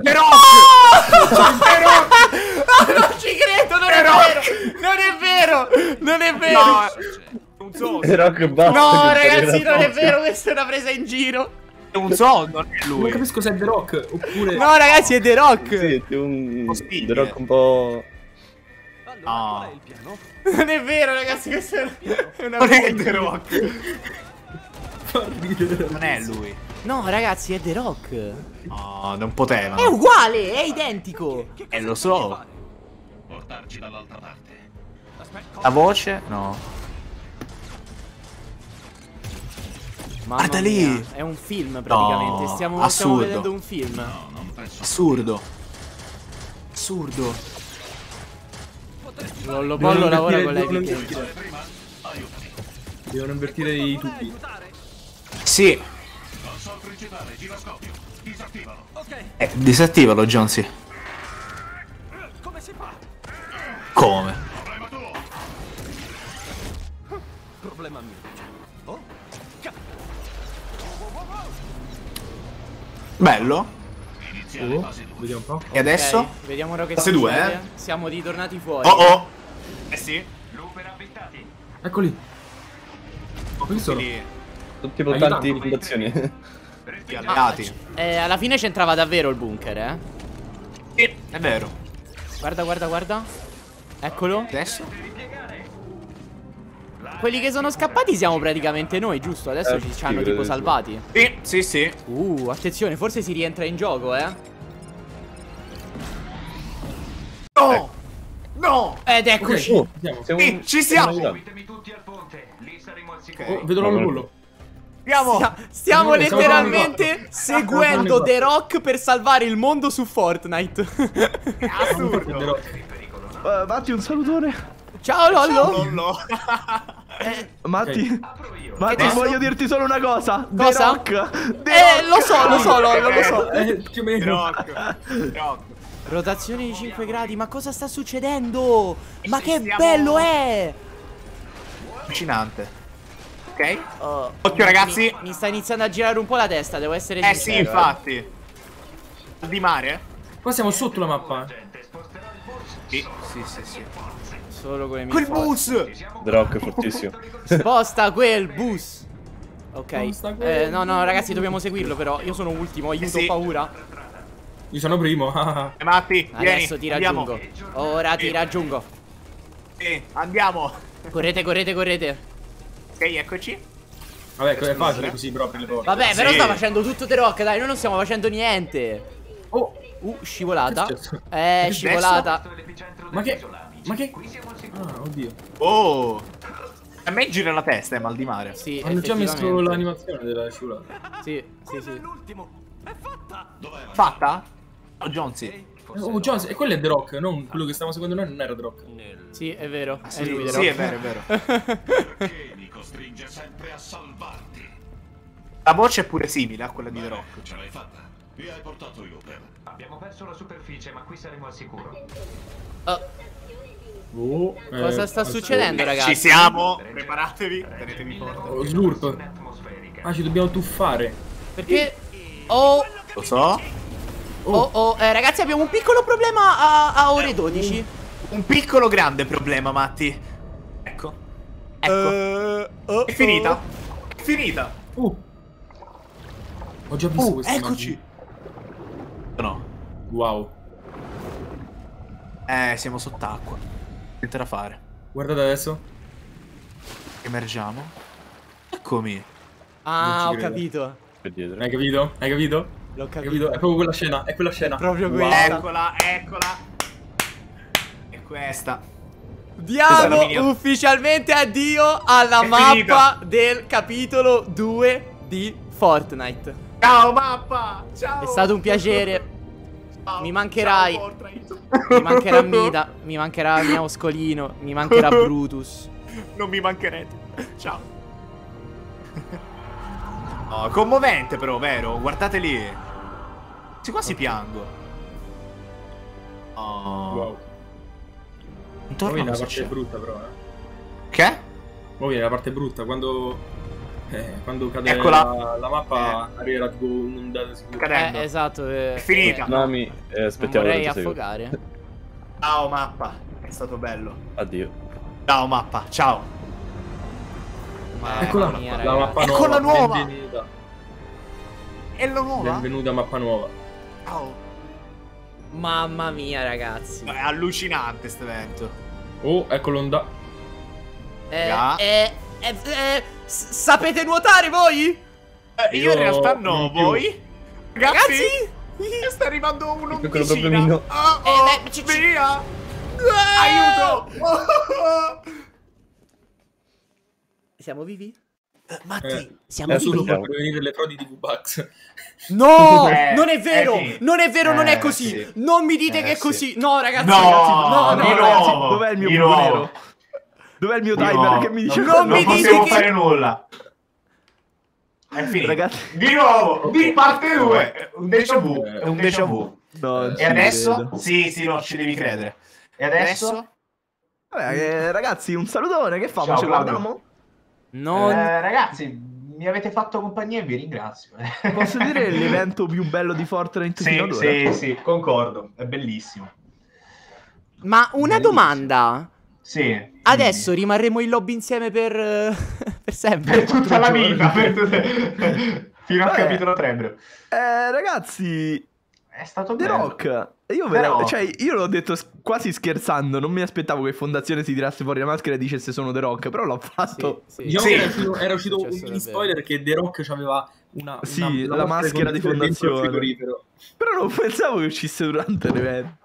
Però [GASPS] ah! [LAUGHS] Non ci credo, non è vero! Non è vero! Non è vero! Eh un zoo. Rock basta no, ragazzi, non è vero, questa è una presa in giro. È un zoo, non è lui. Non capisco se è The Rock oppure... No, ragazzi, è The Rock. Sì, è un... Ospite. The Rock un po'... Allora, no. è il piano? Non è vero, ragazzi, questa è una... Non è The Rock. non è lui. No, ragazzi, è The Rock. No, non poteva. È uguale, è identico. E eh, lo so. Portarci dall'altra parte. La voce? No. Mamma Guarda lì! Mia. È un film praticamente, no, stiamo, stiamo, vedendo un film. No, non penso. Assurdo. Assurdo. Lollo Pollo lavora con lei. Ah, Devono invertire i tubi. Sì. Eh, disattivalo, Jonesy. Come? Bello. Uh, vediamo un po'. E adesso? Okay, vediamo ora che Fase 2, eh? Siamo ritornati fuori. Oh oh. Eh sì. Eccoli. Oh, Qui sono. Tutti portanti in fondazioni. Alleati. Eh, alla fine c'entrava davvero il bunker, eh? è vero. Guarda, guarda, guarda. Eccolo. Adesso? quelli che sono scappati siamo praticamente noi, giusto? Adesso eh, ci, sì, hanno tipo vedete. salvati. Sì, sì, sì. Uh, attenzione, forse si rientra in gioco, eh. No! Eh. No! Ed eccoci. Okay. Oh, siamo. Sì, ci siamo. Seguitemi tutti al ponte, lì saremo al Oh, vedo l'angolo. Stiamo, stiamo letteralmente seguendo The Rock per salvare il mondo su Fortnite. È [LAUGHS] assurdo. Vatti eh, un salutone. Ciao Lollo. Ciao Lollo. [LAUGHS] Eh, Matti, okay. Matti voglio dirti solo una cosa. Cosa? The Rock. The eh, Rock. lo so, lo so, lo, lo so. [LAUGHS] Eh, più o meno. Rotazione di 5 gradi, ma cosa sta succedendo? ma che bello è! Allucinante. Ok. Uh, Occhio, ragazzi. Mi, sta iniziando a girare un po' la testa, devo essere eh, sincero. Eh sì, infatti. Di mare. Qua siamo sotto la mappa. Sì, sì, sì. sì. Solo con le mie Quel forze. bus! The è fortissimo. [LAUGHS] Sposta quel bus! Ok. Eh, no, no, ragazzi, dobbiamo seguirlo però. Io sono ultimo, aiuto, sì. ho paura. Io sono primo. [LAUGHS] e eh, Matti, Adesso vieni, ti andiamo. raggiungo. Ora ti raggiungo. Sì, andiamo. Correte, correte, correte. Ok, eccoci. Vabbè, è facile così proprio le porte. Vabbè, sì. però sta facendo tutto The Rock, dai, noi non stiamo facendo niente. Oh. Uh, scivolata. Eh, scivolata. Ma che... Ma che... Qui siamo Ah, oddio. Oh! A me gira la testa, è mal di mare. Sì, Hanno già messo l'animazione della scivolata. Sì, sì, sì. È fatta! Dov'è? Fatta? Oh, Jonesy. Oh, Jones, e quello è The Rock, non quello che stiamo secondo noi non era The Rock. Nel... Sì, è vero. Ah, sì, è lui, Sì, è vero, è vero. [LAUGHS] Perché mi costringe sempre a salvarti? La voce è pure simile a quella di Beh, The Rock. Ce l'hai fatta. Mi hai portato io, Abbiamo perso la superficie, ma qui saremo al sicuro. Oh. Oh, Cosa sta succedendo, ragazzi? Ci siamo, preparatevi, tenetevi forte. Oh, slurp. Ah, ci dobbiamo tuffare. Perché? Oh. Lo so. Oh, oh, oh, eh, ragazzi, abbiamo un piccolo problema a, a ore 12. Eh, un, un, piccolo grande problema, Matti. Ecco. Ecco. Uh, uh, è finita. Oh, è finita. Uh. Ho già visto oh, questa. Eccoci. Macchina. No. Wow. Eh, siamo sott'acqua. Niente da fare. Guardate adesso. Emergiamo. Eccomi. Ah, ho capito. Hai capito? Hai capito? L'ho capito. capito. È proprio quella scena, è quella scena. È proprio wow. quella. Eccola, eccola. E questa. Diamo ufficialmente addio alla è mappa finita. del capitolo 2 di Fortnite. Ciao mappa! Ciao! È stato un piacere mi mancherai. mi mancherà [LAUGHS] Mida, mi mancherà il mio Oscolino. mi mancherà Brutus. Non mi mancherete. Ciao. [LAUGHS] Oh, commovente però, vero? Guardate lì. Sì, quasi okay. piango. Oh. Wow. Intorno Poi la parte brutta però, eh. Che? Poi la parte brutta, quando eh, quando cade ecco la, la mappa eh. arriverà tipo un'ondata sicura. Eh, esatto. Eh. È finita. Tsunami, eh, aspettiamo. Non vorrei affogare. Ciao mappa, è stato bello. Addio. Ciao mappa, ciao. Ma Eccola mia, mappa, la mappa ecco nuova. Eccola nuova. Benvenuta. È la nuova? Benvenuta mappa nuova. Ciao. Mamma mia ragazzi. È allucinante questo evento. Oh, ecco l'onda. Eh, eh, eh, eh sapete nuotare voi? Eh, io, io, in realtà no, voi? Ragazzi? Ragazzi? Sta arrivando uno vicino. Ah, eh, oh, oh, eh, beh, ci, ci... via! Ah! Aiuto! [LAUGHS] siamo vivi? Uh, Matti, eh, siamo vivi. per prevenire le frodi di V-Bucks. No, [LAUGHS] eh, non è vero, eh, sì. non è vero, non è eh, così. Sì. Non mi dite che è così. No, ragazzi, no, ragazzi, no, no, no, Dov'è il mio buco nero? Dov'è il mio timer no, che mi dice no, non, non mi possiamo che... fare nulla? È finito. Ragazzi... Di nuovo, di parte 2. Un déjà vu. È un déjà vu. No, e adesso? Credo. Sì, sì, no, ci devi credere. E adesso? Vabbè, eh, ragazzi, un salutone. Che facciamo? Ci guardiamo? Non... Eh, ragazzi, mi avete fatto compagnia e vi ringrazio. [LAUGHS] Posso dire l'evento più bello di Fortnite? Sì, sì, sì, concordo. È bellissimo. Ma una bellissimo. domanda. Sì. Adesso mm. rimarremo in lobby insieme per, eh, [LAUGHS] per sempre. Per tutta la vita, per... [LAUGHS] fino Vabbè. al capitolo 3. Bro. Eh, ragazzi, è stato The bello. Rock. Io, Però... la... cioè, io l'ho detto quasi scherzando, non mi aspettavo che Fondazione si tirasse fuori la maschera e dicesse sono The Rock, però l'ho fatto. Sì, sì. Diciamo sì. Era, uscito, un mini spoiler che The Rock aveva una, sì, una la maschera di Fondazione. Però non pensavo che uscisse durante l'evento.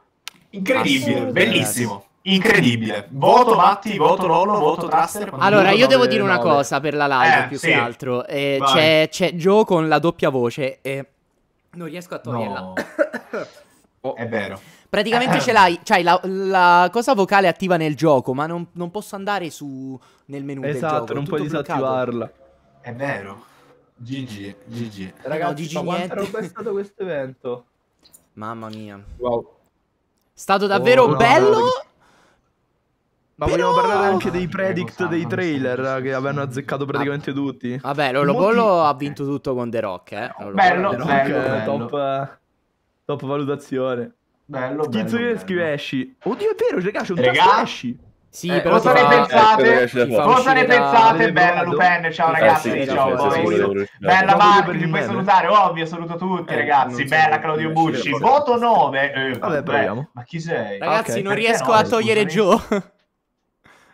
Incredibile, bellissimo. Incredibile. Voto Matti, voto Lolo, voto Traster. Allora, io devo dire una cosa per la live eh, più sì. che altro. Eh, c'è, c'è Joe con la doppia voce e non riesco a toglierla. No. [COUGHS] oh. È vero. Praticamente ce l'hai, c'hai cioè, la, la, cosa vocale attiva nel gioco, ma non, non posso andare su, nel menu esatto, non puoi disattivarla. È vero. GG, GG. Ragazzi, no, GG ma niente. quanta è stato questo evento? Mamma mia. Wow. Stato oh, davvero oh, bello no, no, ma Però... vogliamo parlare anche ah, dei predict dei trailer che avevano azzeccato praticamente ah. tutti. Vabbè, Lolo Polo ha eh. vinto tutto con The Rock, eh. Lolo bello, Rock, bello, bello. Top, eh, top valutazione. Bello, Schizzo bello, che scrive Oddio, è vero, regà, c'è un Regà? tasto esci. Sì, eh, però cosa ne pensate? Eh, cosa ne pensate? Bella Lupin, ciao ragazzi, Bella Marco, ti puoi salutare, ovvio, saluto tutti eh, ragazzi. Bella Claudio Bucci, voto 9. Vabbè, proviamo. Ma chi sei? Ragazzi, ah, non riesco a togliere Joe.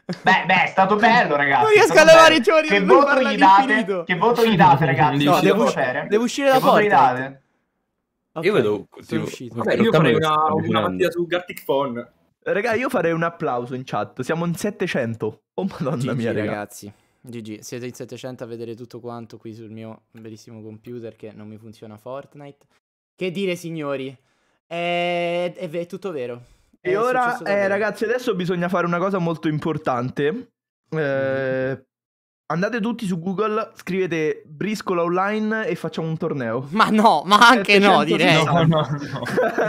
Beh, beh, è stato bello, ragazzi. Non riesco a levare i giorni. Che voto gli date? Che voto gli date, ragazzi? No, devo, uscire, devo uscire da porta. Okay. Io vedo. Sono uscito. Vabbè, io farei una, una partita su Gartic Phone. Raga, io farei un applauso in chat. Siamo in 700. Oh, madonna GG, mia, ragazzi. GG, siete in 700 a vedere tutto quanto qui sul mio bellissimo computer che non mi funziona Fortnite. Che dire, signori? È, è, è tutto vero. E ora, eh, ragazzi, adesso bisogna fare una cosa molto importante. Eh, andate tutti su Google, scrivete briscola online e facciamo un torneo. Ma no, ma anche no, direi. No, no, no. [LAUGHS]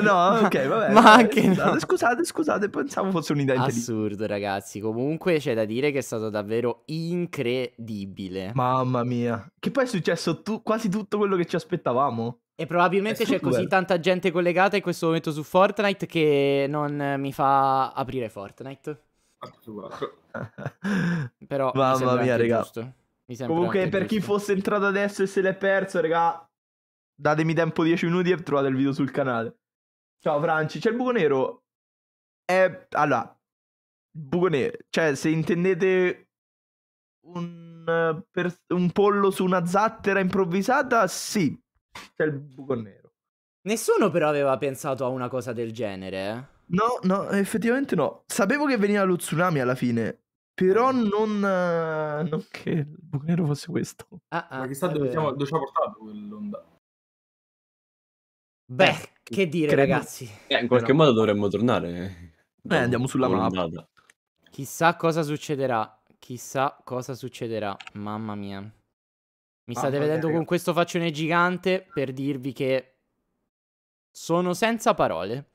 no ok, vabbè. Ma anche scusate, no. Scusate, scusate, pensavo fosse un'idea Assurdo, ragazzi. Comunque c'è da dire che è stato davvero incredibile. Mamma mia. Che poi è successo tu- quasi tutto quello che ci aspettavamo. E probabilmente c'è così tanta gente collegata in questo momento su Fortnite che non mi fa aprire Fortnite. [LAUGHS] Però Mamma mi mia, raga. Giusto. Mi Comunque, per giusto. chi fosse entrato adesso e se l'è perso, raga, datemi tempo 10 minuti e trovate il video sul canale. Ciao Franci, c'è il buco nero. È... Eh, allora, buco nero. Cioè, se intendete un, eh, per... un pollo su una zattera improvvisata, sì, c'è il buco nero. Nessuno però aveva pensato a una cosa del genere. Eh? No, no, effettivamente no. Sapevo che veniva lo tsunami alla fine, però ah. non, uh, non che il buco nero fosse questo. Ah, ah, Ma chissà eh, dove, siamo, dove ci ha portato quell'onda. Beh, che dire Credo. ragazzi. Eh, in qualche però... modo dovremmo tornare. Eh, andiamo sulla mappa. Chissà cosa succederà. Chissà cosa succederà. Mamma mia. Mi Mamma state vedendo con questo faccione gigante per dirvi che sono senza parole.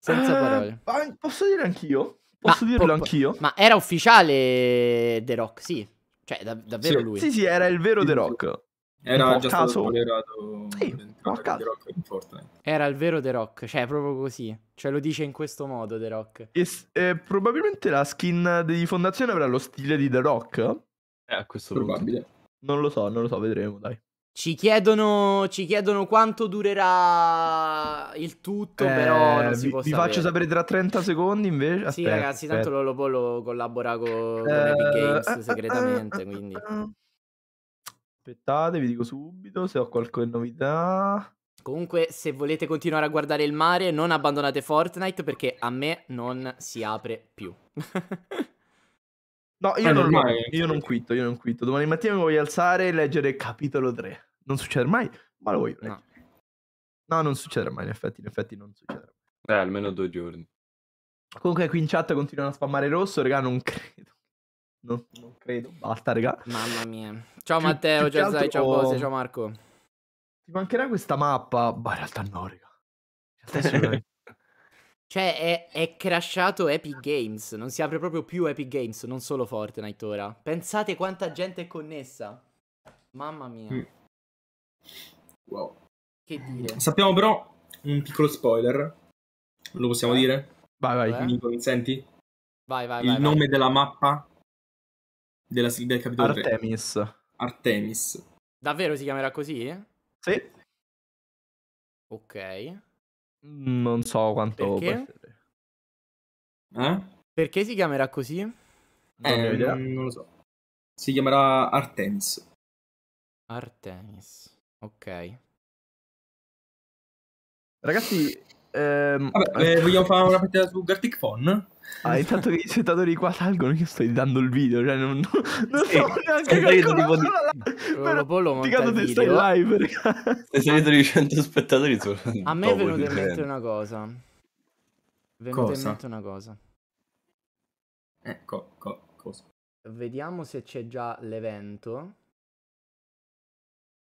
Senza eh, parole. Posso dire anch'io? Posso ma, dirlo po- anch'io? Ma era ufficiale The Rock, sì. Cioè, da- davvero sì, lui. Sì, sì, era il vero The Rock. Era già caso. stato tolerato sì, The Rock in Fortnite. Era il vero The Rock, cioè proprio così. Cioè lo dice in questo modo The Rock. Es- eh, probabilmente la skin di fondazione avrà lo stile di The Rock. Eh, a questo Probabile. Punto. Non lo so, non lo so, vedremo, dai. Ci chiedono, ci chiedono, quanto durerà il tutto, eh, però non si può sapere. vi faccio sapere tra 30 secondi invece. Aspetta, sì, ragazzi, aspetta. tanto Lolo Polo collabora con, con eh, Epic Games eh, eh, segretamente, eh, quindi... Eh. Aspettate, vi dico subito se ho qualche novità. Comunque, se volete continuare a guardare il mare, non abbandonate Fortnite perché a me non si apre più. [LAUGHS] No, io, eh, non, io non quitto, io non quitto. Domani mattina mi voglio alzare e leggere capitolo 3. Non succede mai, ma lo voglio leggere. No, no non succede mai, in effetti, in effetti non succede mai. Eh, almeno due giorni. Comunque qui in chat continuano a spammare rosso, raga, non credo. Non, non credo, basta, raga. Mamma mia. Ciao Matteo, più, più ciao Bose, ciao Marco. Ti mancherà questa mappa? Ma boh, in realtà no, raga. Adesso realtà [LAUGHS] Cioè, è, è crashato Epic Games. Non si apre proprio più Epic Games, non solo Fortnite ora. Pensate quanta gente è connessa. Mamma mia. Mm. Wow. Che dire. Sappiamo però un piccolo spoiler. Lo possiamo vai. Eh? dire? Vai, vai. Eh? Mi consenti? Vai, vai, Il vai, nome vai. della mappa della, del capitolo Artemis. 3. Artemis. Davvero si chiamerà così? Sì. Ok. Mm, non so quanto... Perché? Eh? Perché si chiamerà così? Eh, non, non lo so. Si chiamerà Artemis. Artemis, ok. Ragazzi, Ehm, Vabbè, eh, eh, vogliamo fare una partita su Gartic Phone? Ah, intanto che i spettatori qua salgono, io sto dando il video, cioè non, non, non sì, so neanche calcolando di... la... L'ho montato te stai live, raga. Se salito di 100 spettatori sono... A me è venuta in mente una cosa. venuta cosa? in mente una cosa. Ecco, co, cosa? Vediamo se c'è già l'evento.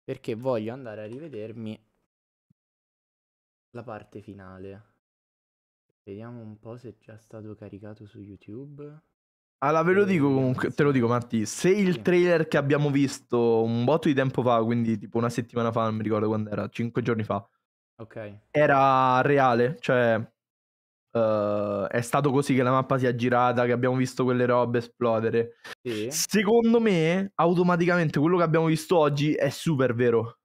Perché voglio andare a rivedermi la parte finale. Vediamo un po' se è già stato caricato su YouTube. Allora, ah, ve lo dico comunque, te lo dico Marti, se il trailer che abbiamo visto un botto di tempo fa, quindi tipo una settimana fa, non mi ricordo quando era, cinque giorni fa, okay. era reale, cioè uh, è stato così che la mappa si è girata, che abbiamo visto quelle robe esplodere. Sì. Secondo me, automaticamente quello che abbiamo visto oggi è super vero.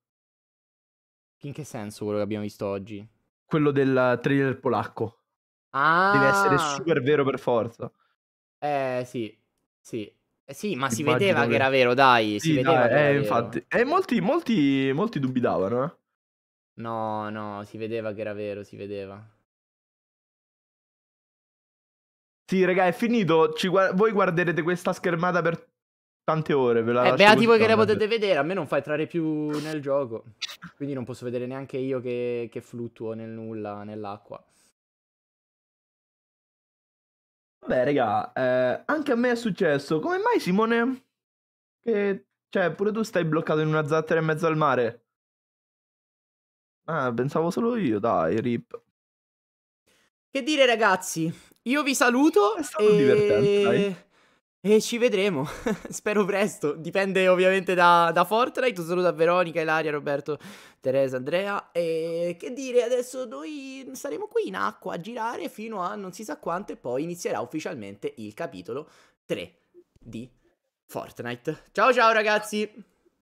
In che senso quello che abbiamo visto oggi? quello del trailer polacco. Ah. Deve essere ah! super vero per forza. Eh sì, sì. Eh, sì, ma si vedeva che era vero, dai. Sì, si vedeva dai, eh, infatti. E eh, molti, molti, molti dubitavano, eh. No, no, si vedeva che era vero, si vedeva. Sì, raga, è finito. Gu- voi guarderete questa schermata per tante ore. Ve la eh, beati voi che le potete vedere, a me non fa entrare più nel gioco. Quindi non posso vedere neanche io che, che fluttuo nel nulla, nell'acqua. Vabbè, raga, eh, anche a me è successo. Come mai, Simone? Che, cioè, pure tu stai bloccato in una zattera in mezzo al mare. Ah, pensavo solo io, dai, rip. Che dire, ragazzi? Io vi saluto. È stato e... divertente, dai. E ci vedremo, [LAUGHS] spero presto, dipende ovviamente da, da Fortnite, un saluto a Veronica, Ilaria, Roberto, Teresa, Andrea e che dire, adesso noi saremo qui in acqua a girare fino a non si sa quanto e poi inizierà ufficialmente il capitolo 3 di Fortnite. Ciao ciao ragazzi!